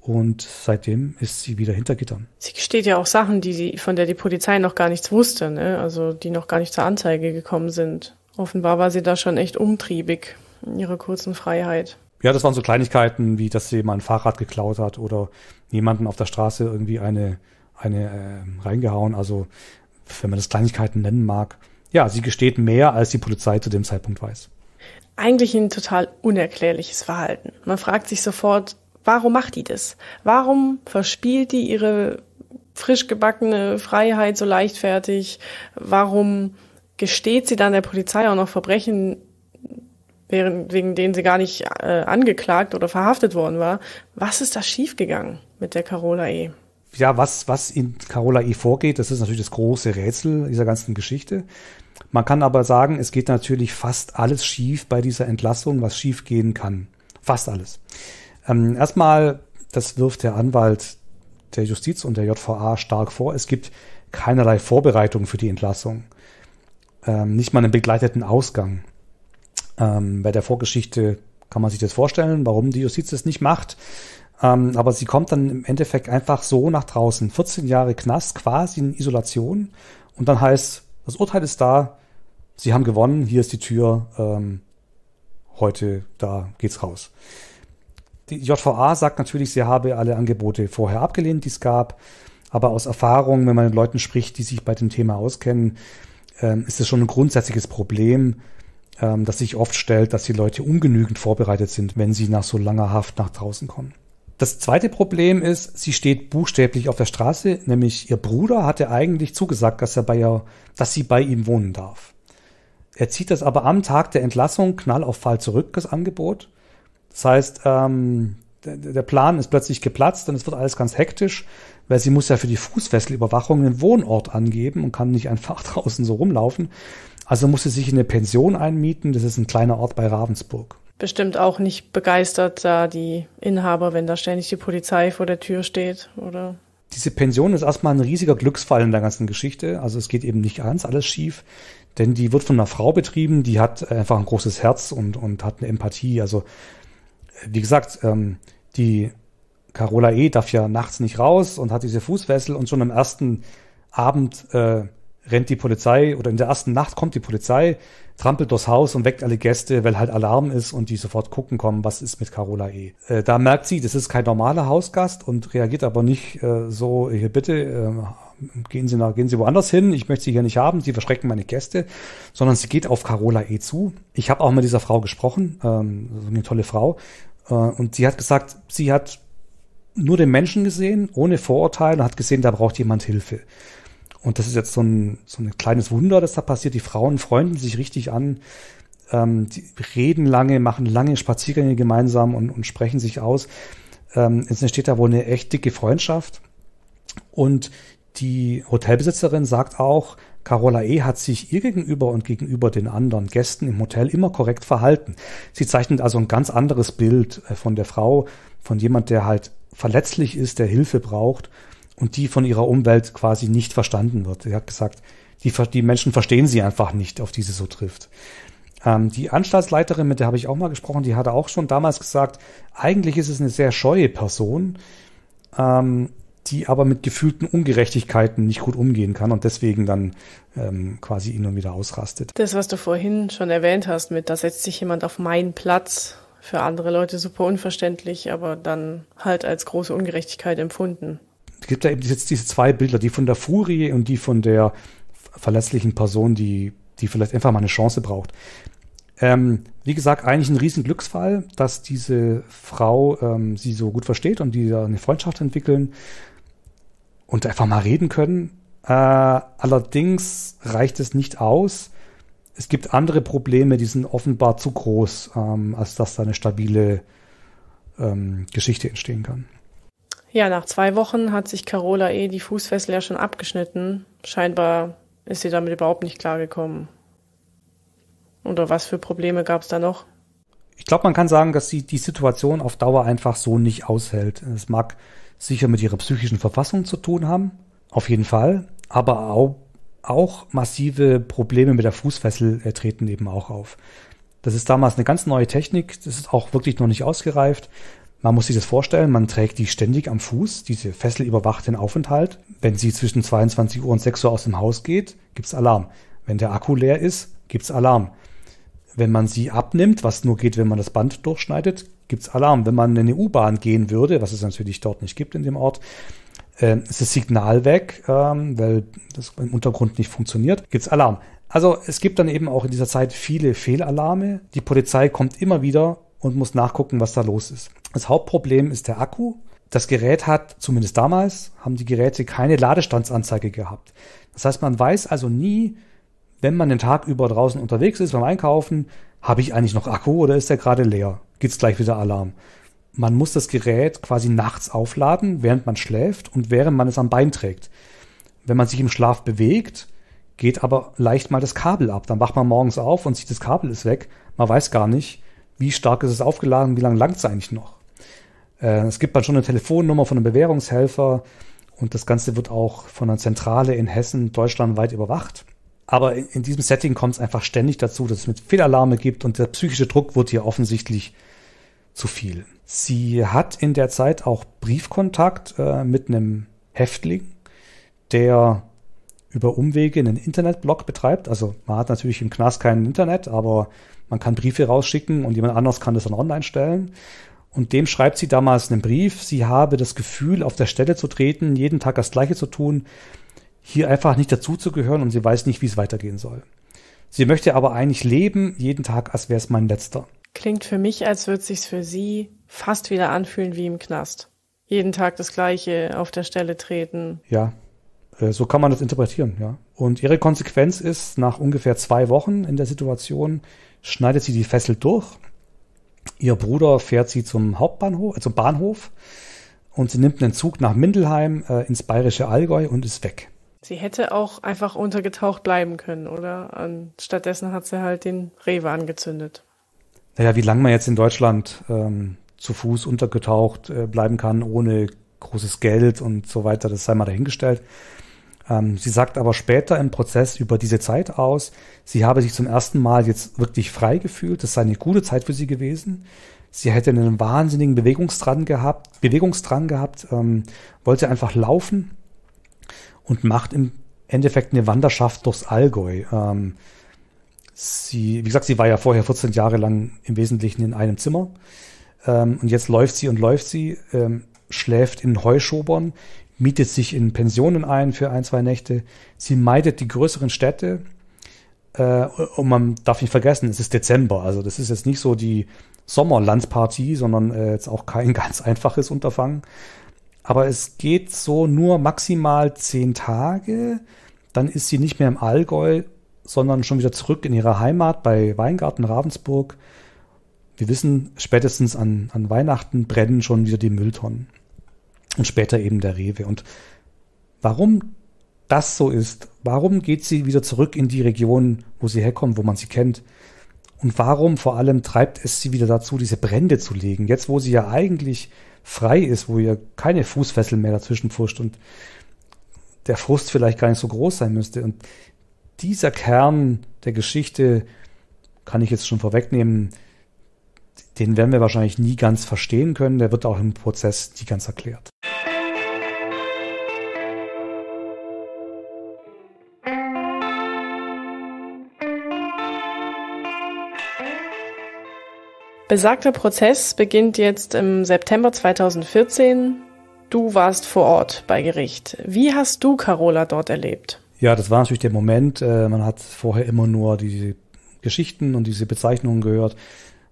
[SPEAKER 2] Und seitdem ist sie wieder hinter Gittern.
[SPEAKER 1] Sie gesteht ja auch Sachen, die sie, von der die Polizei noch gar nichts wusste, ne? also die noch gar nicht zur Anzeige gekommen sind. Offenbar war sie da schon echt umtriebig in ihrer kurzen Freiheit.
[SPEAKER 2] Ja, das waren so Kleinigkeiten, wie dass sie jemand ein Fahrrad geklaut hat oder jemanden auf der Straße irgendwie eine, eine äh, reingehauen. Also, wenn man das Kleinigkeiten nennen mag. Ja, sie gesteht mehr, als die Polizei zu dem Zeitpunkt weiß.
[SPEAKER 1] Eigentlich ein total unerklärliches Verhalten. Man fragt sich sofort, warum macht die das? Warum verspielt die ihre frisch gebackene Freiheit so leichtfertig? Warum gesteht sie dann der Polizei auch noch Verbrechen, während, wegen denen sie gar nicht äh, angeklagt oder verhaftet worden war. Was ist da schiefgegangen mit der Carola E?
[SPEAKER 2] Ja, was, was in Carola E vorgeht, das ist natürlich das große Rätsel dieser ganzen Geschichte. Man kann aber sagen, es geht natürlich fast alles schief bei dieser Entlassung, was schief gehen kann. Fast alles. Ähm, erstmal, das wirft der Anwalt der Justiz und der JVA stark vor. Es gibt keinerlei Vorbereitung für die Entlassung. Ähm, nicht mal einen begleiteten Ausgang. Ähm, bei der Vorgeschichte kann man sich das vorstellen, warum die Justiz das nicht macht. Ähm, aber sie kommt dann im Endeffekt einfach so nach draußen. 14 Jahre Knast, quasi in Isolation. Und dann heißt, das Urteil ist da, sie haben gewonnen, hier ist die Tür, ähm, heute, da geht's raus. Die JVA sagt natürlich, sie habe alle Angebote vorher abgelehnt, die es gab. Aber aus Erfahrung, wenn man mit Leuten spricht, die sich bei dem Thema auskennen, ähm, ist es schon ein grundsätzliches Problem, ähm, das sich oft stellt, dass die Leute ungenügend vorbereitet sind, wenn sie nach so langer Haft nach draußen kommen. Das zweite Problem ist, sie steht buchstäblich auf der Straße, nämlich ihr Bruder hatte eigentlich zugesagt, dass er bei ihr, dass sie bei ihm wohnen darf. Er zieht das aber am Tag der Entlassung knall auf Fall zurück, das Angebot. Das heißt, ähm, der Plan ist plötzlich geplatzt und es wird alles ganz hektisch, weil sie muss ja für die Fußfesselüberwachung einen Wohnort angeben und kann nicht einfach draußen so rumlaufen. Also musste sich in eine Pension einmieten. Das ist ein kleiner Ort bei Ravensburg.
[SPEAKER 1] Bestimmt auch nicht begeistert da die Inhaber, wenn da ständig die Polizei vor der Tür steht, oder?
[SPEAKER 2] Diese Pension ist erstmal ein riesiger Glücksfall in der ganzen Geschichte. Also es geht eben nicht ganz alles schief, denn die wird von einer Frau betrieben, die hat einfach ein großes Herz und, und hat eine Empathie. Also wie gesagt, ähm, die Carola E. darf ja nachts nicht raus und hat diese Fußfessel und schon am ersten Abend äh, rennt die Polizei oder in der ersten Nacht kommt die Polizei, trampelt durchs Haus und weckt alle Gäste, weil halt Alarm ist und die sofort gucken kommen, was ist mit Carola E. Äh, da merkt sie, das ist kein normaler Hausgast und reagiert aber nicht äh, so, hier bitte, äh, gehen Sie nach, gehen Sie woanders hin, ich möchte Sie hier nicht haben, Sie verschrecken meine Gäste, sondern sie geht auf Carola E zu. Ich habe auch mit dieser Frau gesprochen, ähm, eine tolle Frau, äh, und sie hat gesagt, sie hat nur den Menschen gesehen, ohne Vorurteile und hat gesehen, da braucht jemand Hilfe. Und das ist jetzt so ein, so ein kleines Wunder, das da passiert. Die Frauen freunden sich richtig an, ähm, die reden lange, machen lange Spaziergänge gemeinsam und, und sprechen sich aus. Ähm, es entsteht da wohl eine echt dicke Freundschaft. Und die Hotelbesitzerin sagt auch, Carola E. hat sich ihr gegenüber und gegenüber den anderen Gästen im Hotel immer korrekt verhalten. Sie zeichnet also ein ganz anderes Bild äh, von der Frau, von jemand, der halt verletzlich ist, der Hilfe braucht und die von ihrer Umwelt quasi nicht verstanden wird. Er hat gesagt, die, die Menschen verstehen sie einfach nicht, auf die sie so trifft. Ähm, die Anstaltsleiterin, mit der habe ich auch mal gesprochen, die hatte auch schon damals gesagt, eigentlich ist es eine sehr scheue Person, ähm, die aber mit gefühlten Ungerechtigkeiten nicht gut umgehen kann und deswegen dann ähm, quasi ihn und wieder ausrastet.
[SPEAKER 1] Das, was du vorhin schon erwähnt hast, mit da setzt sich jemand auf meinen Platz, für andere Leute super unverständlich, aber dann halt als große Ungerechtigkeit empfunden
[SPEAKER 2] es gibt ja eben jetzt diese zwei Bilder, die von der Furie und die von der verletzlichen Person, die, die vielleicht einfach mal eine Chance braucht. Ähm, wie gesagt, eigentlich ein riesen Glücksfall, dass diese Frau ähm, sie so gut versteht und die da eine Freundschaft entwickeln und einfach mal reden können. Äh, allerdings reicht es nicht aus. Es gibt andere Probleme, die sind offenbar zu groß, ähm, als dass da eine stabile ähm, Geschichte entstehen kann.
[SPEAKER 1] Ja, nach zwei Wochen hat sich Carola eh die Fußfessel ja schon abgeschnitten. Scheinbar ist sie damit überhaupt nicht klargekommen. Oder was für Probleme gab es da noch?
[SPEAKER 2] Ich glaube, man kann sagen, dass sie die Situation auf Dauer einfach so nicht aushält. Es mag sicher mit ihrer psychischen Verfassung zu tun haben, auf jeden Fall, aber auch, auch massive Probleme mit der Fußfessel äh, treten eben auch auf. Das ist damals eine ganz neue Technik, das ist auch wirklich noch nicht ausgereift. Man muss sich das vorstellen, man trägt die ständig am Fuß, diese Fessel überwacht den Aufenthalt. Wenn sie zwischen 22 Uhr und 6 Uhr aus dem Haus geht, gibt's Alarm. Wenn der Akku leer ist, gibt's Alarm. Wenn man sie abnimmt, was nur geht, wenn man das Band durchschneidet, gibt's Alarm. Wenn man in eine U-Bahn gehen würde, was es natürlich dort nicht gibt in dem Ort, äh, ist das Signal weg, ähm, weil das im Untergrund nicht funktioniert, gibt's Alarm. Also es gibt dann eben auch in dieser Zeit viele Fehlalarme. Die Polizei kommt immer wieder und muss nachgucken, was da los ist. Das Hauptproblem ist der Akku. Das Gerät hat, zumindest damals, haben die Geräte keine Ladestandsanzeige gehabt. Das heißt, man weiß also nie, wenn man den Tag über draußen unterwegs ist beim Einkaufen, habe ich eigentlich noch Akku oder ist der gerade leer? Gibt's gleich wieder Alarm? Man muss das Gerät quasi nachts aufladen, während man schläft und während man es am Bein trägt. Wenn man sich im Schlaf bewegt, geht aber leicht mal das Kabel ab. Dann wacht man morgens auf und sieht, das Kabel ist weg. Man weiß gar nicht, wie stark ist es aufgeladen, wie lange langt es eigentlich noch. Äh, es gibt dann halt schon eine Telefonnummer von einem Bewährungshelfer und das Ganze wird auch von einer Zentrale in Hessen deutschlandweit überwacht. Aber in diesem Setting kommt es einfach ständig dazu, dass es mit Fehlalarme gibt und der psychische Druck wird hier offensichtlich zu viel. Sie hat in der Zeit auch Briefkontakt äh, mit einem Häftling, der über Umwege einen Internetblog betreibt. Also man hat natürlich im Knast kein Internet, aber man kann Briefe rausschicken und jemand anders kann das dann online stellen. Und dem schreibt sie damals einen Brief, sie habe das Gefühl, auf der Stelle zu treten, jeden Tag das Gleiche zu tun, hier einfach nicht dazuzugehören und sie weiß nicht, wie es weitergehen soll. Sie möchte aber eigentlich leben, jeden Tag, als wäre es mein letzter.
[SPEAKER 1] Klingt für mich, als würde sich's für sie fast wieder anfühlen wie im Knast. Jeden Tag das Gleiche auf der Stelle treten.
[SPEAKER 2] Ja, äh, so kann man das interpretieren, ja. Und ihre Konsequenz ist, nach ungefähr zwei Wochen in der Situation schneidet sie die Fessel durch Ihr Bruder fährt sie zum Hauptbahnhof, äh, zum Bahnhof und sie nimmt einen Zug nach Mindelheim äh, ins bayerische Allgäu und ist weg.
[SPEAKER 1] Sie hätte auch einfach untergetaucht bleiben können, oder? Und stattdessen hat sie halt den Rewe angezündet.
[SPEAKER 2] Naja, wie lange man jetzt in Deutschland ähm, zu Fuß untergetaucht äh, bleiben kann, ohne großes Geld und so weiter, das sei mal dahingestellt. Ähm, sie sagt aber später im Prozess über diese Zeit aus, sie habe sich zum ersten Mal jetzt wirklich frei gefühlt, das sei eine gute Zeit für sie gewesen. Sie hätte einen wahnsinnigen Bewegungsdrang gehabt, Bewegungsdrang gehabt, ähm, wollte einfach laufen und macht im Endeffekt eine Wanderschaft durchs Allgäu. Ähm, sie, wie gesagt, sie war ja vorher 14 Jahre lang im Wesentlichen in einem Zimmer. Ähm, und jetzt läuft sie und läuft sie, ähm, schläft in Heuschobern, mietet sich in Pensionen ein für ein, zwei Nächte. Sie meidet die größeren Städte. Äh, und man darf nicht vergessen, es ist Dezember. Also das ist jetzt nicht so die Sommerlandsparty, sondern äh, jetzt auch kein ganz einfaches Unterfangen. Aber es geht so nur maximal zehn Tage. Dann ist sie nicht mehr im Allgäu, sondern schon wieder zurück in ihre Heimat bei Weingarten Ravensburg. Wir wissen, spätestens an, an Weihnachten brennen schon wieder die Mülltonnen und später eben der Rewe. Und warum das so ist, warum geht sie wieder zurück in die Region, wo sie herkommt, wo man sie kennt? Und warum vor allem treibt es sie wieder dazu, diese Brände zu legen? Jetzt, wo sie ja eigentlich frei ist, wo ihr keine Fußfessel mehr dazwischen pfuscht und der Frust vielleicht gar nicht so groß sein müsste. Und dieser Kern der Geschichte, kann ich jetzt schon vorwegnehmen, den werden wir wahrscheinlich nie ganz verstehen können. Der wird auch im Prozess nie ganz erklärt.
[SPEAKER 1] Besagter Prozess beginnt jetzt im September 2014. Du warst vor Ort bei Gericht. Wie hast du Carola dort erlebt?
[SPEAKER 2] Ja, das war natürlich der Moment. Äh, man hat vorher immer nur diese Geschichten und diese Bezeichnungen gehört.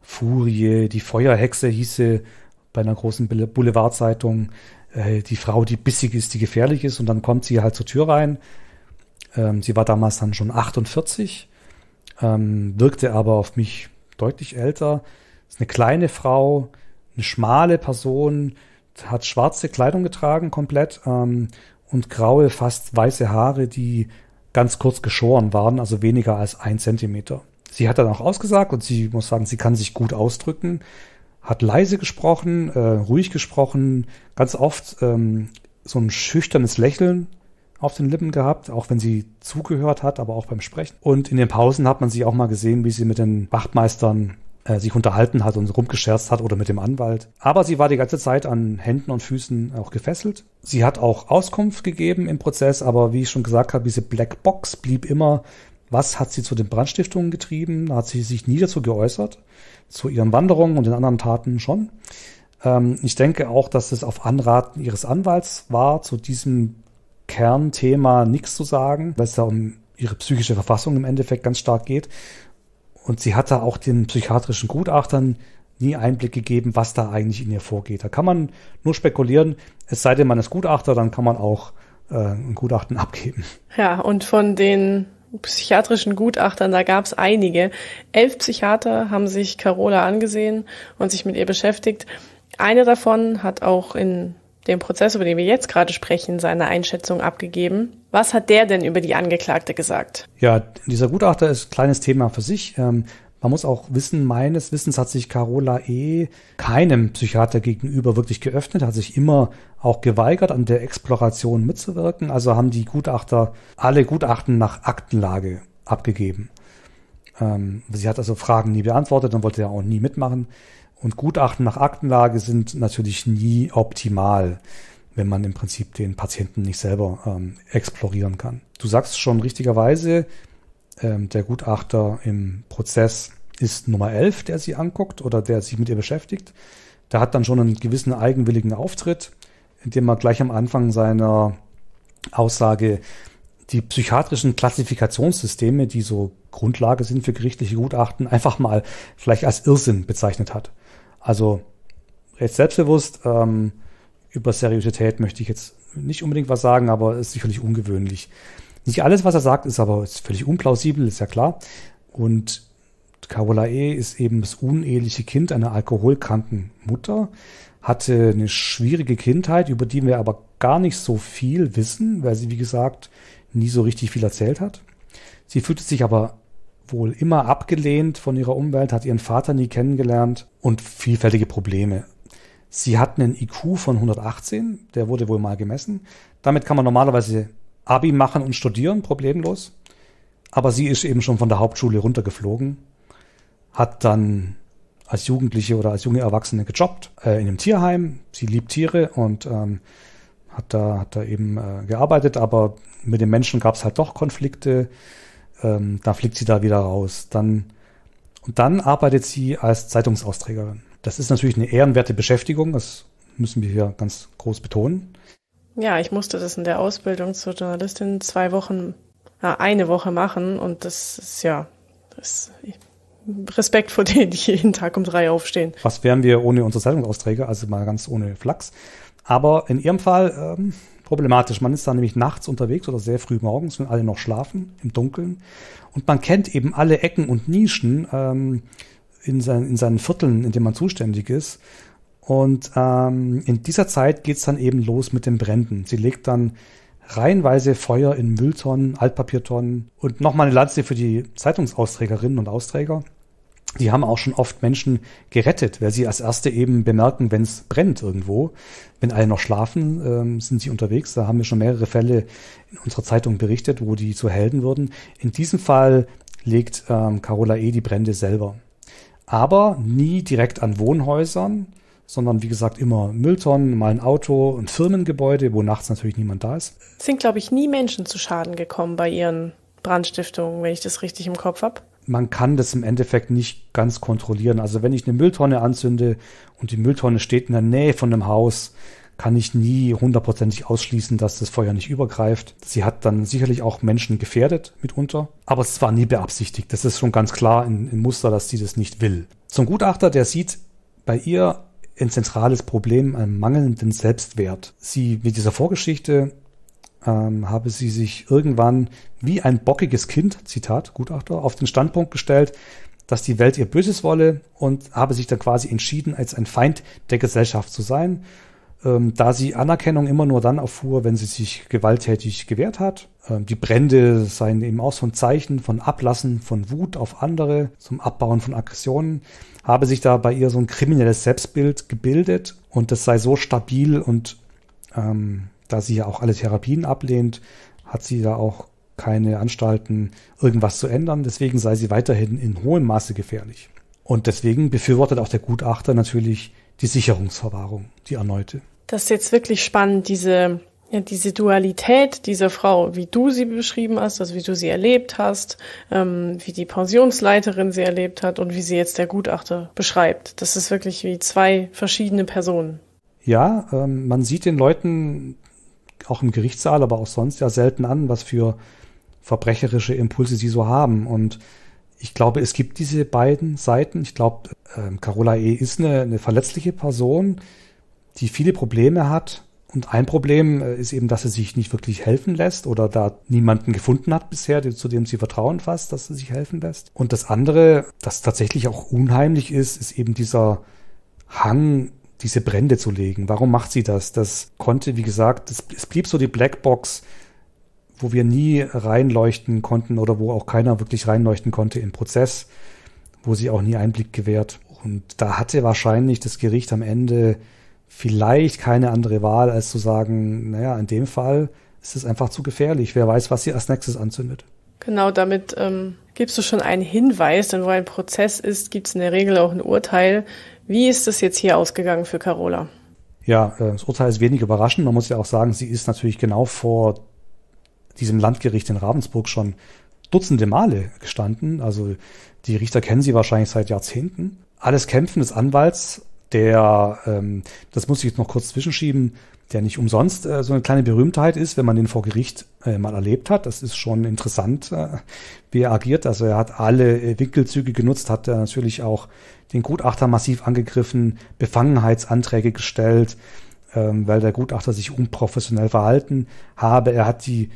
[SPEAKER 2] Furie, die Feuerhexe hieße bei einer großen Boulevardzeitung, äh, die Frau, die bissig ist, die gefährlich ist. Und dann kommt sie halt zur Tür rein. Ähm, sie war damals dann schon 48, ähm, wirkte aber auf mich deutlich älter. Ist eine kleine Frau, eine schmale Person, hat schwarze Kleidung getragen komplett ähm, und graue, fast weiße Haare, die ganz kurz geschoren waren, also weniger als ein Zentimeter sie hat dann auch ausgesagt und sie muss sagen, sie kann sich gut ausdrücken, hat leise gesprochen, äh, ruhig gesprochen, ganz oft ähm, so ein schüchternes Lächeln auf den Lippen gehabt, auch wenn sie zugehört hat, aber auch beim Sprechen. Und in den Pausen hat man sie auch mal gesehen, wie sie mit den Wachtmeistern äh, sich unterhalten hat und rumgescherzt hat oder mit dem Anwalt. Aber sie war die ganze Zeit an Händen und Füßen auch gefesselt. Sie hat auch Auskunft gegeben im Prozess, aber wie ich schon gesagt habe, diese Blackbox blieb immer was hat sie zu den Brandstiftungen getrieben? Da hat sie sich nie dazu geäußert, zu ihren Wanderungen und den anderen Taten schon. Ähm, ich denke auch, dass es auf Anraten ihres Anwalts war, zu diesem Kernthema nichts zu sagen, weil es da um ihre psychische Verfassung im Endeffekt ganz stark geht. Und sie hatte auch den psychiatrischen Gutachtern nie Einblick gegeben, was da eigentlich in ihr vorgeht. Da kann man nur spekulieren, es sei denn, man ist Gutachter, dann kann man auch äh, ein Gutachten abgeben.
[SPEAKER 1] Ja, und von den psychiatrischen Gutachtern, da gab es einige. Elf Psychiater haben sich Carola angesehen und sich mit ihr beschäftigt. Einer davon hat auch in dem Prozess, über den wir jetzt gerade sprechen, seine Einschätzung abgegeben. Was hat der denn über die Angeklagte gesagt?
[SPEAKER 2] Ja, dieser Gutachter ist ein kleines Thema für sich. Ähm, man muss auch wissen, meines Wissens hat sich Carola E. keinem Psychiater gegenüber wirklich geöffnet, hat sich immer auch geweigert, an der Exploration mitzuwirken. Also haben die Gutachter alle Gutachten nach Aktenlage abgegeben. Ähm, sie hat also Fragen nie beantwortet und wollte ja auch nie mitmachen. Und Gutachten nach Aktenlage sind natürlich nie optimal, wenn man im Prinzip den Patienten nicht selber ähm, explorieren kann. Du sagst schon richtigerweise, ähm, der Gutachter im Prozess ist Nummer 11, der sie anguckt oder der sich mit ihr beschäftigt. Der hat dann schon einen gewissen eigenwilligen Auftritt, indem er gleich am Anfang seiner Aussage die psychiatrischen Klassifikationssysteme, die so Grundlage sind für gerichtliche Gutachten, einfach mal vielleicht als Irrsinn bezeichnet hat. Also recht selbstbewusst, ähm, über Seriosität möchte ich jetzt nicht unbedingt was sagen, aber ist sicherlich ungewöhnlich. Nicht alles, was er sagt, ist aber ist völlig unplausibel, ist ja klar. Und Carola E. ist eben das uneheliche Kind einer alkoholkranken Mutter, hatte eine schwierige Kindheit, über die wir aber gar nicht so viel wissen, weil sie, wie gesagt, nie so richtig viel erzählt hat. Sie fühlte sich aber wohl immer abgelehnt von ihrer Umwelt, hat ihren Vater nie kennengelernt und vielfältige Probleme. Sie hat einen IQ von 118, der wurde wohl mal gemessen. Damit kann man normalerweise Abi machen und studieren, problemlos. Aber sie ist eben schon von der Hauptschule runtergeflogen hat dann als Jugendliche oder als junge Erwachsene gejobbt äh, in einem Tierheim. Sie liebt Tiere und ähm, hat, da, hat da eben äh, gearbeitet, aber mit den Menschen gab es halt doch Konflikte. Ähm, da fliegt sie da wieder raus. Dann, und dann arbeitet sie als Zeitungsausträgerin. Das ist natürlich eine ehrenwerte Beschäftigung, das müssen wir hier ganz groß betonen.
[SPEAKER 1] Ja, ich musste das in der Ausbildung zur Journalistin zwei Wochen, äh, eine Woche machen und das ist ja, das, Respekt vor denen, die jeden Tag um drei aufstehen.
[SPEAKER 2] Was wären wir ohne unsere Zeitungsaufträge? Also mal ganz ohne Flachs. Aber in ihrem Fall ähm, problematisch. Man ist da nämlich nachts unterwegs oder sehr früh morgens, wenn alle noch schlafen, im Dunkeln. Und man kennt eben alle Ecken und Nischen ähm, in, sein, in seinen Vierteln, in denen man zuständig ist. Und ähm, in dieser Zeit geht es dann eben los mit den Bränden. Sie legt dann reihenweise Feuer in Mülltonnen, Altpapiertonnen und nochmal eine Lanze für die Zeitungsausträgerinnen und Austräger. Sie haben auch schon oft Menschen gerettet, weil sie als Erste eben bemerken, wenn es brennt irgendwo. Wenn alle noch schlafen, ähm, sind sie unterwegs. Da haben wir schon mehrere Fälle in unserer Zeitung berichtet, wo die zu Helden wurden. In diesem Fall legt ähm, Carola E. die Brände selber. Aber nie direkt an Wohnhäusern, sondern wie gesagt immer Mülltonnen, mal ein Auto und Firmengebäude, wo nachts natürlich niemand da ist. sind,
[SPEAKER 1] glaube ich, nie Menschen zu Schaden gekommen bei ihren Brandstiftungen, wenn ich das richtig im Kopf habe
[SPEAKER 2] man kann das im Endeffekt nicht ganz kontrollieren. Also wenn ich eine Mülltonne anzünde und die Mülltonne steht in der Nähe von einem Haus, kann ich nie hundertprozentig ausschließen, dass das Feuer nicht übergreift. Sie hat dann sicherlich auch Menschen gefährdet mitunter, aber es war nie beabsichtigt. Das ist schon ganz klar ein, Muster, dass sie das nicht will. Zum Gutachter, der sieht bei ihr ein zentrales Problem, einen mangelnden Selbstwert. Sie mit dieser Vorgeschichte ähm, habe sie sich irgendwann wie ein bockiges Kind, Zitat, Gutachter, auf den Standpunkt gestellt, dass die Welt ihr Böses wolle und habe sich dann quasi entschieden, als ein Feind der Gesellschaft zu sein, ähm, da sie Anerkennung immer nur dann erfuhr, wenn sie sich gewalttätig gewehrt hat. Ähm, die Brände seien eben auch so ein Zeichen von Ablassen von Wut auf andere, zum Abbauen von Aggressionen, habe sich da bei ihr so ein kriminelles Selbstbild gebildet und das sei so stabil und ähm, da sie ja auch alle Therapien ablehnt, hat sie da auch keine Anstalten, irgendwas zu ändern. Deswegen sei sie weiterhin in hohem Maße gefährlich. Und deswegen befürwortet auch der Gutachter natürlich die Sicherungsverwahrung, die erneute.
[SPEAKER 1] Das ist jetzt wirklich spannend, diese, ja, diese Dualität dieser Frau, wie du sie beschrieben hast, also wie du sie erlebt hast, ähm, wie die Pensionsleiterin sie erlebt hat und wie sie jetzt der Gutachter beschreibt. Das ist wirklich wie zwei verschiedene Personen.
[SPEAKER 2] Ja, ähm, man sieht den Leuten auch im Gerichtssaal, aber auch sonst ja selten an, was für verbrecherische Impulse sie so haben. Und ich glaube, es gibt diese beiden Seiten. Ich glaube, ähm, Carola E. ist eine, eine verletzliche Person, die viele Probleme hat. Und ein Problem äh, ist eben, dass sie sich nicht wirklich helfen lässt oder da niemanden gefunden hat bisher, zu dem sie Vertrauen fasst, dass sie sich helfen lässt. Und das andere, das tatsächlich auch unheimlich ist, ist eben dieser Hang diese Brände zu legen. Warum macht sie das? Das konnte, wie gesagt, das, es blieb so die Blackbox, wo wir nie reinleuchten konnten oder wo auch keiner wirklich reinleuchten konnte im Prozess, wo sie auch nie Einblick gewährt. Und da hatte wahrscheinlich das Gericht am Ende vielleicht keine andere Wahl, als zu sagen, naja, in dem Fall ist es einfach zu gefährlich. Wer weiß, was sie als nächstes anzündet.
[SPEAKER 1] Genau, damit ähm, gibst du schon einen Hinweis, denn wo ein Prozess ist, gibt es in der Regel auch ein Urteil. Wie ist das jetzt hier ausgegangen für Carola?
[SPEAKER 2] Ja, äh, das Urteil ist wenig überraschend. Man muss ja auch sagen, sie ist natürlich genau vor diesem Landgericht in Ravensburg schon dutzende Male gestanden. Also die Richter kennen sie wahrscheinlich seit Jahrzehnten. Alles Kämpfen des Anwalts der, ähm, das muss ich jetzt noch kurz zwischenschieben, der nicht umsonst äh, so eine kleine Berühmtheit ist, wenn man den vor Gericht äh, mal erlebt hat. Das ist schon interessant, äh, wie er agiert. Also er hat alle äh, Winkelzüge genutzt, hat äh, natürlich auch den Gutachter massiv angegriffen, Befangenheitsanträge gestellt, ähm, weil der Gutachter sich unprofessionell verhalten habe. Er hat die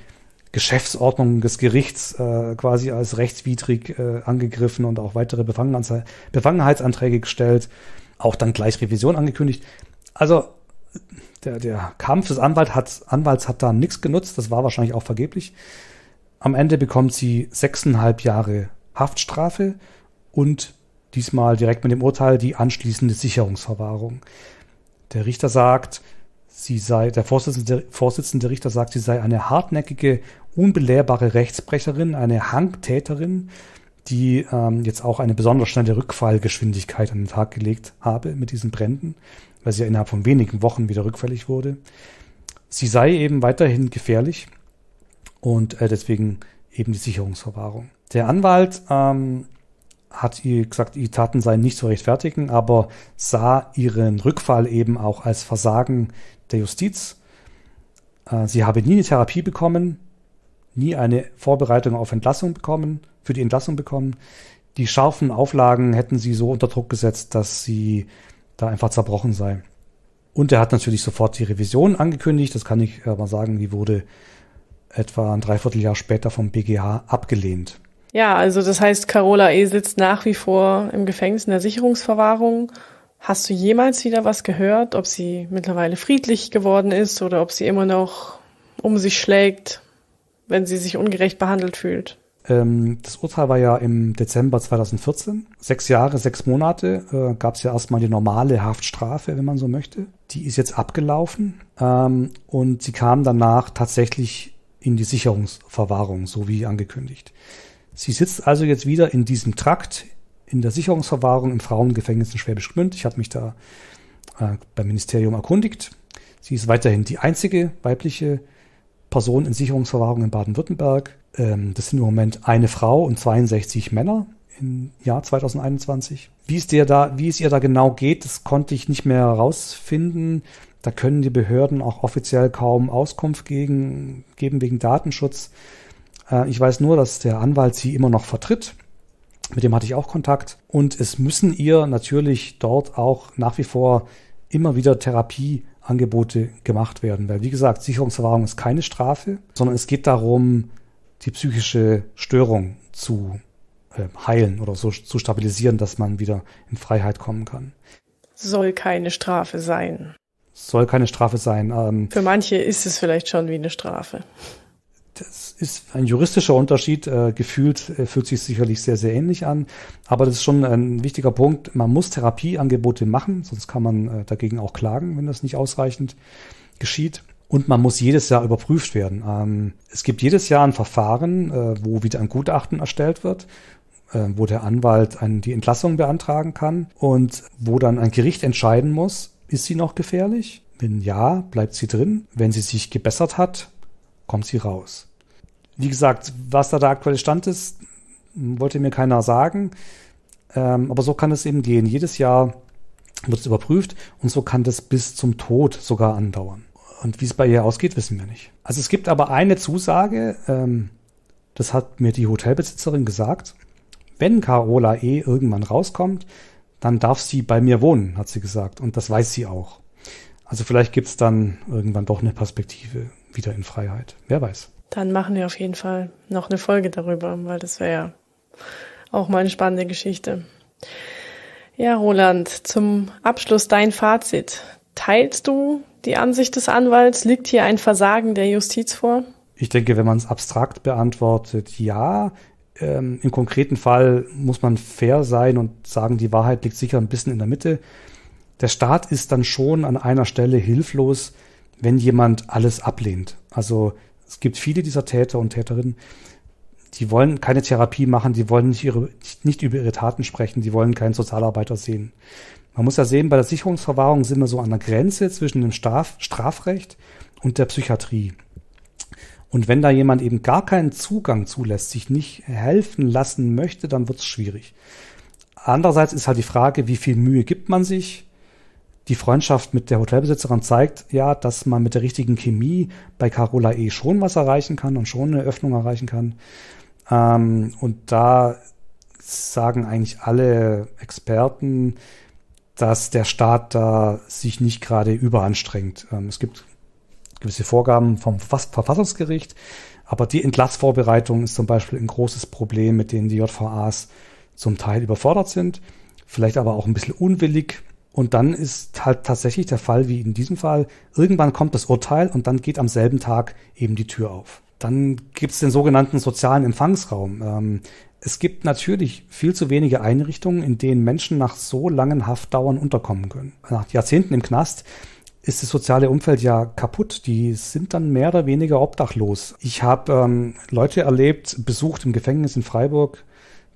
[SPEAKER 2] Geschäftsordnung des Gerichts äh, quasi als rechtswidrig äh, angegriffen und auch weitere Befangenheitsanträge gestellt auch dann gleich Revision angekündigt. Also der, der Kampf des Anwalt hat, Anwalts hat da nichts genutzt, das war wahrscheinlich auch vergeblich. Am Ende bekommt sie sechseinhalb Jahre Haftstrafe und diesmal direkt mit dem Urteil die anschließende Sicherungsverwahrung. Der Richter sagt, sie sei, der Vorsitzende, Vorsitzende Richter sagt, sie sei eine hartnäckige, unbelehrbare Rechtsbrecherin, eine Hangtäterin die ähm, jetzt auch eine besonders schnelle Rückfallgeschwindigkeit an den Tag gelegt habe mit diesen Bränden, weil sie ja innerhalb von wenigen Wochen wieder rückfällig wurde. Sie sei eben weiterhin gefährlich und äh, deswegen eben die Sicherungsverwahrung. Der Anwalt ähm, hat ihr gesagt, die Taten seien nicht zu rechtfertigen, aber sah ihren Rückfall eben auch als Versagen der Justiz. Äh, sie habe nie eine Therapie bekommen, nie eine Vorbereitung auf Entlassung bekommen, für die Entlassung bekommen. Die scharfen Auflagen hätten sie so unter Druck gesetzt, dass sie da einfach zerbrochen sei. Und er hat natürlich sofort die Revision angekündigt. Das kann ich äh, aber sagen, die wurde etwa ein Dreivierteljahr später vom BGH abgelehnt.
[SPEAKER 1] Ja, also das heißt, Carola E. sitzt nach wie vor im Gefängnis in der Sicherungsverwahrung. Hast du jemals wieder was gehört, ob sie mittlerweile friedlich geworden ist oder ob sie immer noch um sich schlägt, wenn sie sich ungerecht behandelt fühlt?
[SPEAKER 2] Ähm, das Urteil war ja im Dezember 2014. Sechs Jahre, sechs Monate äh, gab es ja erstmal die normale Haftstrafe, wenn man so möchte. Die ist jetzt abgelaufen ähm, und sie kam danach tatsächlich in die Sicherungsverwahrung, so wie angekündigt. Sie sitzt also jetzt wieder in diesem Trakt, in der Sicherungsverwahrung im Frauengefängnis in Schwäbisch Gmünd. Ich habe mich da äh, beim Ministerium erkundigt. Sie ist weiterhin die einzige weibliche Person in Sicherungsverwahrung in Baden-Württemberg ähm, das sind im Moment eine Frau und 62 Männer im Jahr 2021. Wie es dir da, wie es ihr da genau geht, das konnte ich nicht mehr herausfinden. Da können die Behörden auch offiziell kaum Auskunft gegen, geben wegen Datenschutz. Äh, ich weiß nur, dass der Anwalt sie immer noch vertritt. Mit dem hatte ich auch Kontakt. Und es müssen ihr natürlich dort auch nach wie vor immer wieder Therapieangebote gemacht werden. Weil, wie gesagt, Sicherungsverwahrung ist keine Strafe, sondern es geht darum, die psychische Störung zu äh, heilen oder so zu stabilisieren, dass man wieder in Freiheit kommen kann.
[SPEAKER 1] Soll keine Strafe sein.
[SPEAKER 2] Soll keine Strafe sein. Ähm,
[SPEAKER 1] Für manche ist es vielleicht schon wie eine Strafe.
[SPEAKER 2] Das ist ein juristischer Unterschied. Äh, gefühlt äh, fühlt sich sicherlich sehr, sehr ähnlich an. Aber das ist schon ein wichtiger Punkt. Man muss Therapieangebote machen, sonst kann man äh, dagegen auch klagen, wenn das nicht ausreichend geschieht. Und man muss jedes Jahr überprüft werden. Ähm, es gibt jedes Jahr ein Verfahren, äh, wo wieder ein Gutachten erstellt wird, äh, wo der Anwalt einen, die Entlassung beantragen kann und wo dann ein Gericht entscheiden muss, ist sie noch gefährlich? Wenn ja, bleibt sie drin. Wenn sie sich gebessert hat, kommt sie raus. Wie gesagt, was da der aktuelle Stand ist, wollte mir keiner sagen. Ähm, aber so kann es eben gehen. Jedes Jahr wird es überprüft und so kann das bis zum Tod sogar andauern. Und wie es bei ihr ausgeht, wissen wir nicht. Also es gibt aber eine Zusage, ähm, das hat mir die Hotelbesitzerin gesagt. Wenn Carola E. irgendwann rauskommt, dann darf sie bei mir wohnen, hat sie gesagt. Und das weiß sie auch. Also vielleicht gibt's dann irgendwann doch eine Perspektive wieder in Freiheit. Wer weiß.
[SPEAKER 1] Dann machen wir auf jeden Fall noch eine Folge darüber, weil das wäre ja auch mal eine spannende Geschichte. Ja, Roland, zum Abschluss dein Fazit. Teilst du die Ansicht des Anwalts? Liegt hier ein Versagen der Justiz vor?
[SPEAKER 2] Ich denke, wenn man es abstrakt beantwortet, ja. Ähm, Im konkreten Fall muss man fair sein und sagen, die Wahrheit liegt sicher ein bisschen in der Mitte. Der Staat ist dann schon an einer Stelle hilflos, wenn jemand alles ablehnt. Also es gibt viele dieser Täter und Täterinnen, die wollen keine Therapie machen, die wollen nicht, ihre, nicht über ihre Taten sprechen, die wollen keinen Sozialarbeiter sehen. Man muss ja sehen, bei der Sicherungsverwahrung sind wir so an der Grenze zwischen dem Straf Strafrecht und der Psychiatrie. Und wenn da jemand eben gar keinen Zugang zulässt, sich nicht helfen lassen möchte, dann wird es schwierig. Andererseits ist halt die Frage, wie viel Mühe gibt man sich? Die Freundschaft mit der Hotelbesitzerin zeigt ja, dass man mit der richtigen Chemie bei Carola E. schon was erreichen kann und schon eine Öffnung erreichen kann. Ähm, und da sagen eigentlich alle Experten, dass der Staat da sich nicht gerade überanstrengt. Ähm, es gibt gewisse Vorgaben vom Verfassungsgericht, aber die Entlassvorbereitung ist zum Beispiel ein großes Problem, mit dem die JVAs zum Teil überfordert sind, vielleicht aber auch ein bisschen unwillig. Und dann ist halt tatsächlich der Fall, wie in diesem Fall, irgendwann kommt das Urteil und dann geht am selben Tag eben die Tür auf. Dann gibt es den sogenannten sozialen Empfangsraum. Ähm, es gibt natürlich viel zu wenige Einrichtungen, in denen Menschen nach so langen Haftdauern unterkommen können. Nach Jahrzehnten im Knast ist das soziale Umfeld ja kaputt. Die sind dann mehr oder weniger obdachlos. Ich habe ähm, Leute erlebt, besucht im Gefängnis in Freiburg,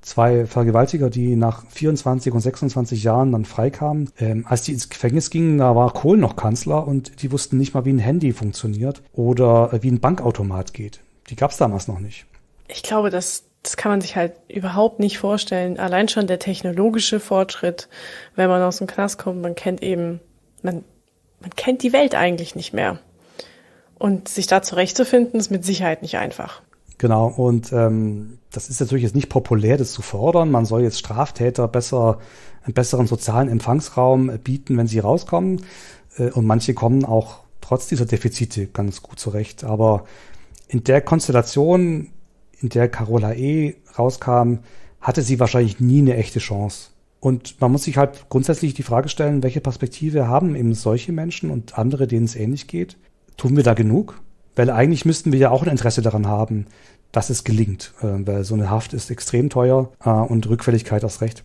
[SPEAKER 2] zwei Vergewaltiger, die nach 24 und 26 Jahren dann freikamen. Ähm, als die ins Gefängnis gingen, da war Kohl noch Kanzler und die wussten nicht mal, wie ein Handy funktioniert oder äh, wie ein Bankautomat geht. Die gab es damals noch nicht.
[SPEAKER 1] Ich glaube, dass das kann man sich halt überhaupt nicht vorstellen. Allein schon der technologische Fortschritt, wenn man aus dem Knast kommt, man kennt eben, man, man kennt die Welt eigentlich nicht mehr. Und sich da zurechtzufinden, ist mit Sicherheit nicht einfach.
[SPEAKER 2] Genau, und ähm, das ist natürlich jetzt nicht populär, das zu fordern. Man soll jetzt Straftäter besser, einen besseren sozialen Empfangsraum bieten, wenn sie rauskommen. Äh, und manche kommen auch trotz dieser Defizite ganz gut zurecht. Aber in der Konstellation in der Carola E. rauskam, hatte sie wahrscheinlich nie eine echte Chance. Und man muss sich halt grundsätzlich die Frage stellen, welche Perspektive haben eben solche Menschen und andere, denen es ähnlich geht? Tun wir da genug? Weil eigentlich müssten wir ja auch ein Interesse daran haben, dass es gelingt, äh, weil so eine Haft ist extrem teuer äh, und Rückfälligkeit aus recht.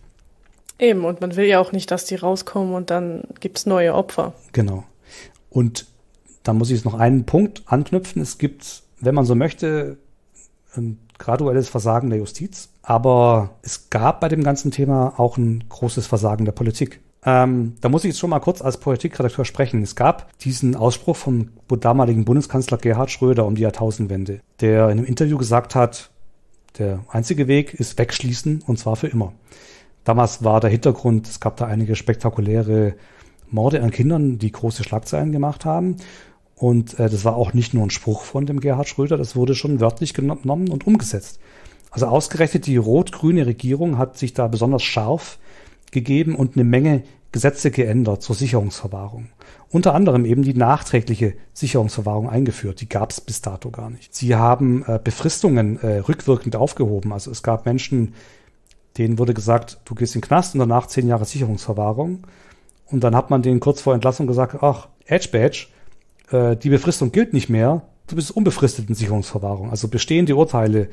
[SPEAKER 1] Eben, und man will ja auch nicht, dass die rauskommen und dann gibt es neue Opfer.
[SPEAKER 2] Genau. Und da muss ich jetzt noch einen Punkt anknüpfen. Es gibt, wenn man so möchte, ähm, graduelles Versagen der Justiz. Aber es gab bei dem ganzen Thema auch ein großes Versagen der Politik. Ähm, da muss ich jetzt schon mal kurz als Politikredakteur sprechen. Es gab diesen Ausspruch vom damaligen Bundeskanzler Gerhard Schröder um die Jahrtausendwende, der in einem Interview gesagt hat, der einzige Weg ist wegschließen und zwar für immer. Damals war der Hintergrund, es gab da einige spektakuläre Morde an Kindern, die große Schlagzeilen gemacht haben. Und äh, das war auch nicht nur ein Spruch von dem Gerhard Schröder, das wurde schon wörtlich genommen und umgesetzt. Also ausgerechnet die rot-grüne Regierung hat sich da besonders scharf gegeben und eine Menge Gesetze geändert zur Sicherungsverwahrung. Unter anderem eben die nachträgliche Sicherungsverwahrung eingeführt. Die gab es bis dato gar nicht. Sie haben äh, Befristungen äh, rückwirkend aufgehoben. Also es gab Menschen, denen wurde gesagt, du gehst in den Knast und danach zehn Jahre Sicherungsverwahrung. Und dann hat man denen kurz vor Entlassung gesagt, ach, Edge Badge, äh, die Befristung gilt nicht mehr, du bist unbefristet in Sicherungsverwahrung. Also bestehende Urteile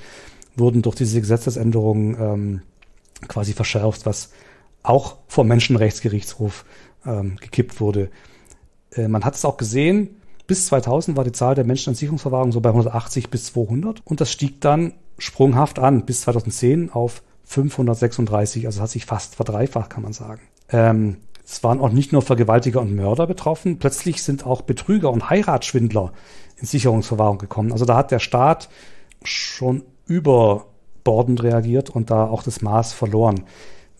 [SPEAKER 2] wurden durch diese Gesetzesänderung ähm, quasi verschärft, was auch vom Menschenrechtsgerichtshof ähm, gekippt wurde. Äh, man hat es auch gesehen, bis 2000 war die Zahl der Menschen in Sicherungsverwahrung so bei 180 bis 200 und das stieg dann sprunghaft an bis 2010 auf 536, also hat sich fast verdreifacht, kann man sagen. Ähm, es waren auch nicht nur Vergewaltiger und Mörder betroffen, plötzlich sind auch Betrüger und Heiratsschwindler in Sicherungsverwahrung gekommen. Also da hat der Staat schon überbordend reagiert und da auch das Maß verloren.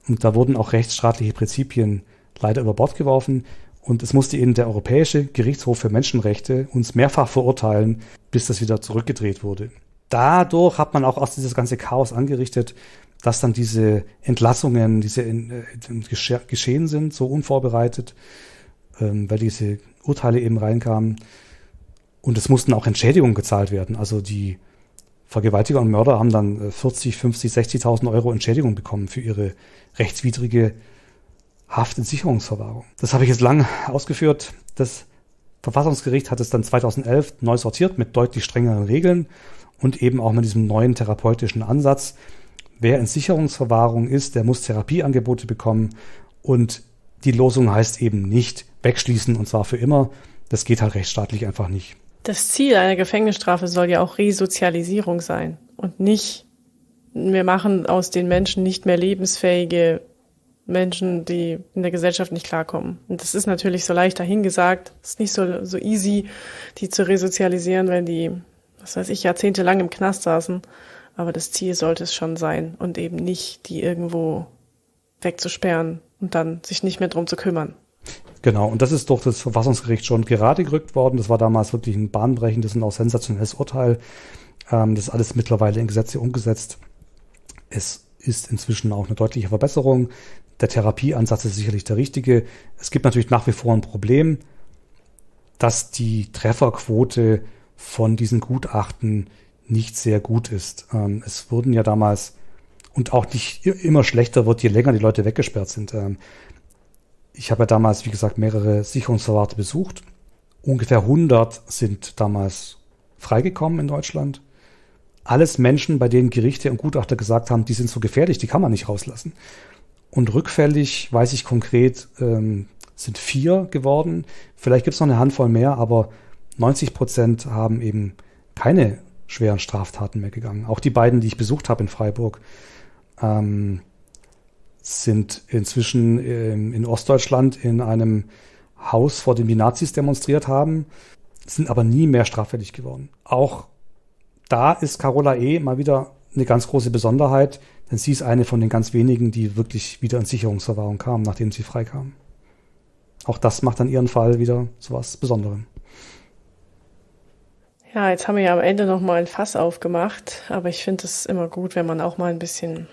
[SPEAKER 2] Und da wurden auch rechtsstaatliche Prinzipien leider über Bord geworfen. Und es musste eben der Europäische Gerichtshof für Menschenrechte uns mehrfach verurteilen, bis das wieder zurückgedreht wurde. Dadurch hat man auch aus dieses ganze Chaos angerichtet, dass dann diese Entlassungen, diese äh, gesche geschehen sind, so unvorbereitet, ähm, weil diese Urteile eben reinkamen. Und es mussten auch Entschädigungen gezahlt werden. Also die Vergewaltiger und Mörder haben dann 40, 50, 60.000 Euro Entschädigung bekommen für ihre rechtswidrige Haft- und Sicherungsverwahrung. Das habe ich jetzt lang ausgeführt. Das Verfassungsgericht hat es dann 2011 neu sortiert mit deutlich strengeren Regeln und eben auch mit diesem neuen therapeutischen Ansatz, Wer in Sicherungsverwahrung ist, der muss Therapieangebote bekommen und die Losung heißt eben nicht wegschließen und zwar für immer. Das geht halt rechtsstaatlich einfach nicht.
[SPEAKER 1] Das Ziel einer Gefängnisstrafe soll ja auch Resozialisierung sein und nicht, wir machen aus den Menschen nicht mehr lebensfähige Menschen, die in der Gesellschaft nicht klarkommen. Und das ist natürlich so leicht dahingesagt. Es ist nicht so, so easy, die zu resozialisieren, wenn die, was weiß ich, jahrzehntelang im Knast saßen. Aber das Ziel sollte es schon sein und eben nicht, die irgendwo wegzusperren und dann sich nicht mehr drum zu kümmern.
[SPEAKER 2] Genau, und das ist durch das Verfassungsgericht schon gerade gerückt worden. Das war damals wirklich ein bahnbrechendes und auch sensationelles Urteil. Ähm, das ist alles mittlerweile in Gesetze umgesetzt. Es ist inzwischen auch eine deutliche Verbesserung. Der Therapieansatz ist sicherlich der richtige. Es gibt natürlich nach wie vor ein Problem, dass die Trefferquote von diesen Gutachten nicht sehr gut ist. Ähm, es wurden ja damals und auch nicht immer schlechter wird, je länger die Leute weggesperrt sind. Ähm, ich habe ja damals, wie gesagt, mehrere Sicherungsverwahrte besucht. Ungefähr 100 sind damals freigekommen in Deutschland. Alles Menschen, bei denen Gerichte und Gutachter gesagt haben, die sind so gefährlich, die kann man nicht rauslassen. Und rückfällig, weiß ich konkret, ähm, sind vier geworden. Vielleicht gibt es noch eine Handvoll mehr, aber 90 Prozent haben eben keine schweren Straftaten mehr gegangen. Auch die beiden, die ich besucht habe in Freiburg, ähm, sind inzwischen ähm, in Ostdeutschland in einem Haus, vor dem die Nazis demonstriert haben, sind aber nie mehr straffällig geworden. Auch da ist Carola E. mal wieder eine ganz große Besonderheit, denn sie ist eine von den ganz wenigen, die wirklich wieder in Sicherungsverwahrung kamen, nachdem sie freikamen. Auch das macht an ihren Fall wieder so was Besonderem.
[SPEAKER 1] Ja, jetzt haben wir ja am Ende noch mal ein Fass aufgemacht, aber ich finde es immer gut, wenn man auch mal ein bisschen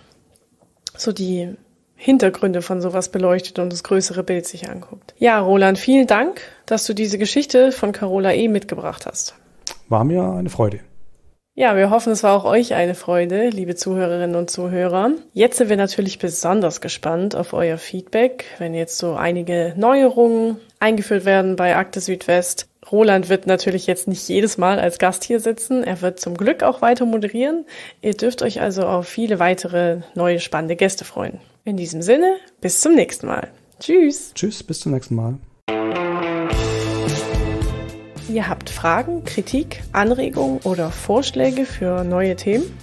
[SPEAKER 1] so die Hintergründe von sowas beleuchtet und das größere Bild sich anguckt. Ja, Roland, vielen Dank, dass du diese Geschichte von Carola E. mitgebracht hast.
[SPEAKER 2] War mir eine Freude.
[SPEAKER 1] Ja, wir hoffen, es war auch euch eine Freude, liebe Zuhörerinnen und Zuhörer. Jetzt sind wir natürlich besonders gespannt auf euer Feedback, wenn jetzt so einige Neuerungen eingeführt werden bei Akte Südwest Roland wird natürlich jetzt nicht jedes Mal als Gast hier sitzen. Er wird zum Glück auch weiter moderieren. Ihr dürft euch also auf viele weitere neue spannende Gäste freuen. In diesem Sinne, bis zum nächsten Mal. Tschüss.
[SPEAKER 2] Tschüss, bis zum nächsten Mal.
[SPEAKER 1] Ihr habt Fragen, Kritik, Anregungen oder Vorschläge für neue Themen?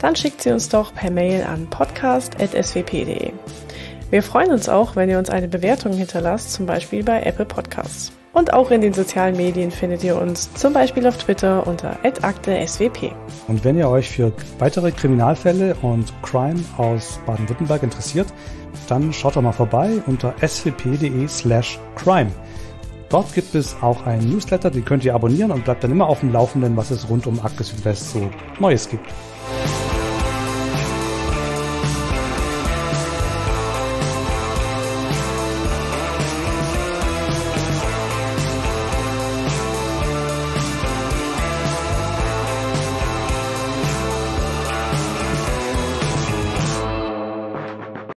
[SPEAKER 1] Dann schickt sie uns doch per Mail an podcast.swp.de. Wir freuen uns auch, wenn ihr uns eine Bewertung hinterlasst, zum Beispiel bei Apple Podcasts. Und auch in den sozialen Medien findet ihr uns, zum Beispiel auf Twitter unter @akte_swp.
[SPEAKER 2] Und wenn ihr euch für weitere Kriminalfälle und Crime aus Baden-Württemberg interessiert, dann schaut doch mal vorbei unter swp.de/crime. Dort gibt es auch einen Newsletter, den könnt ihr abonnieren und bleibt dann immer auf dem Laufenden, was es rund um Akte Südwest so Neues gibt.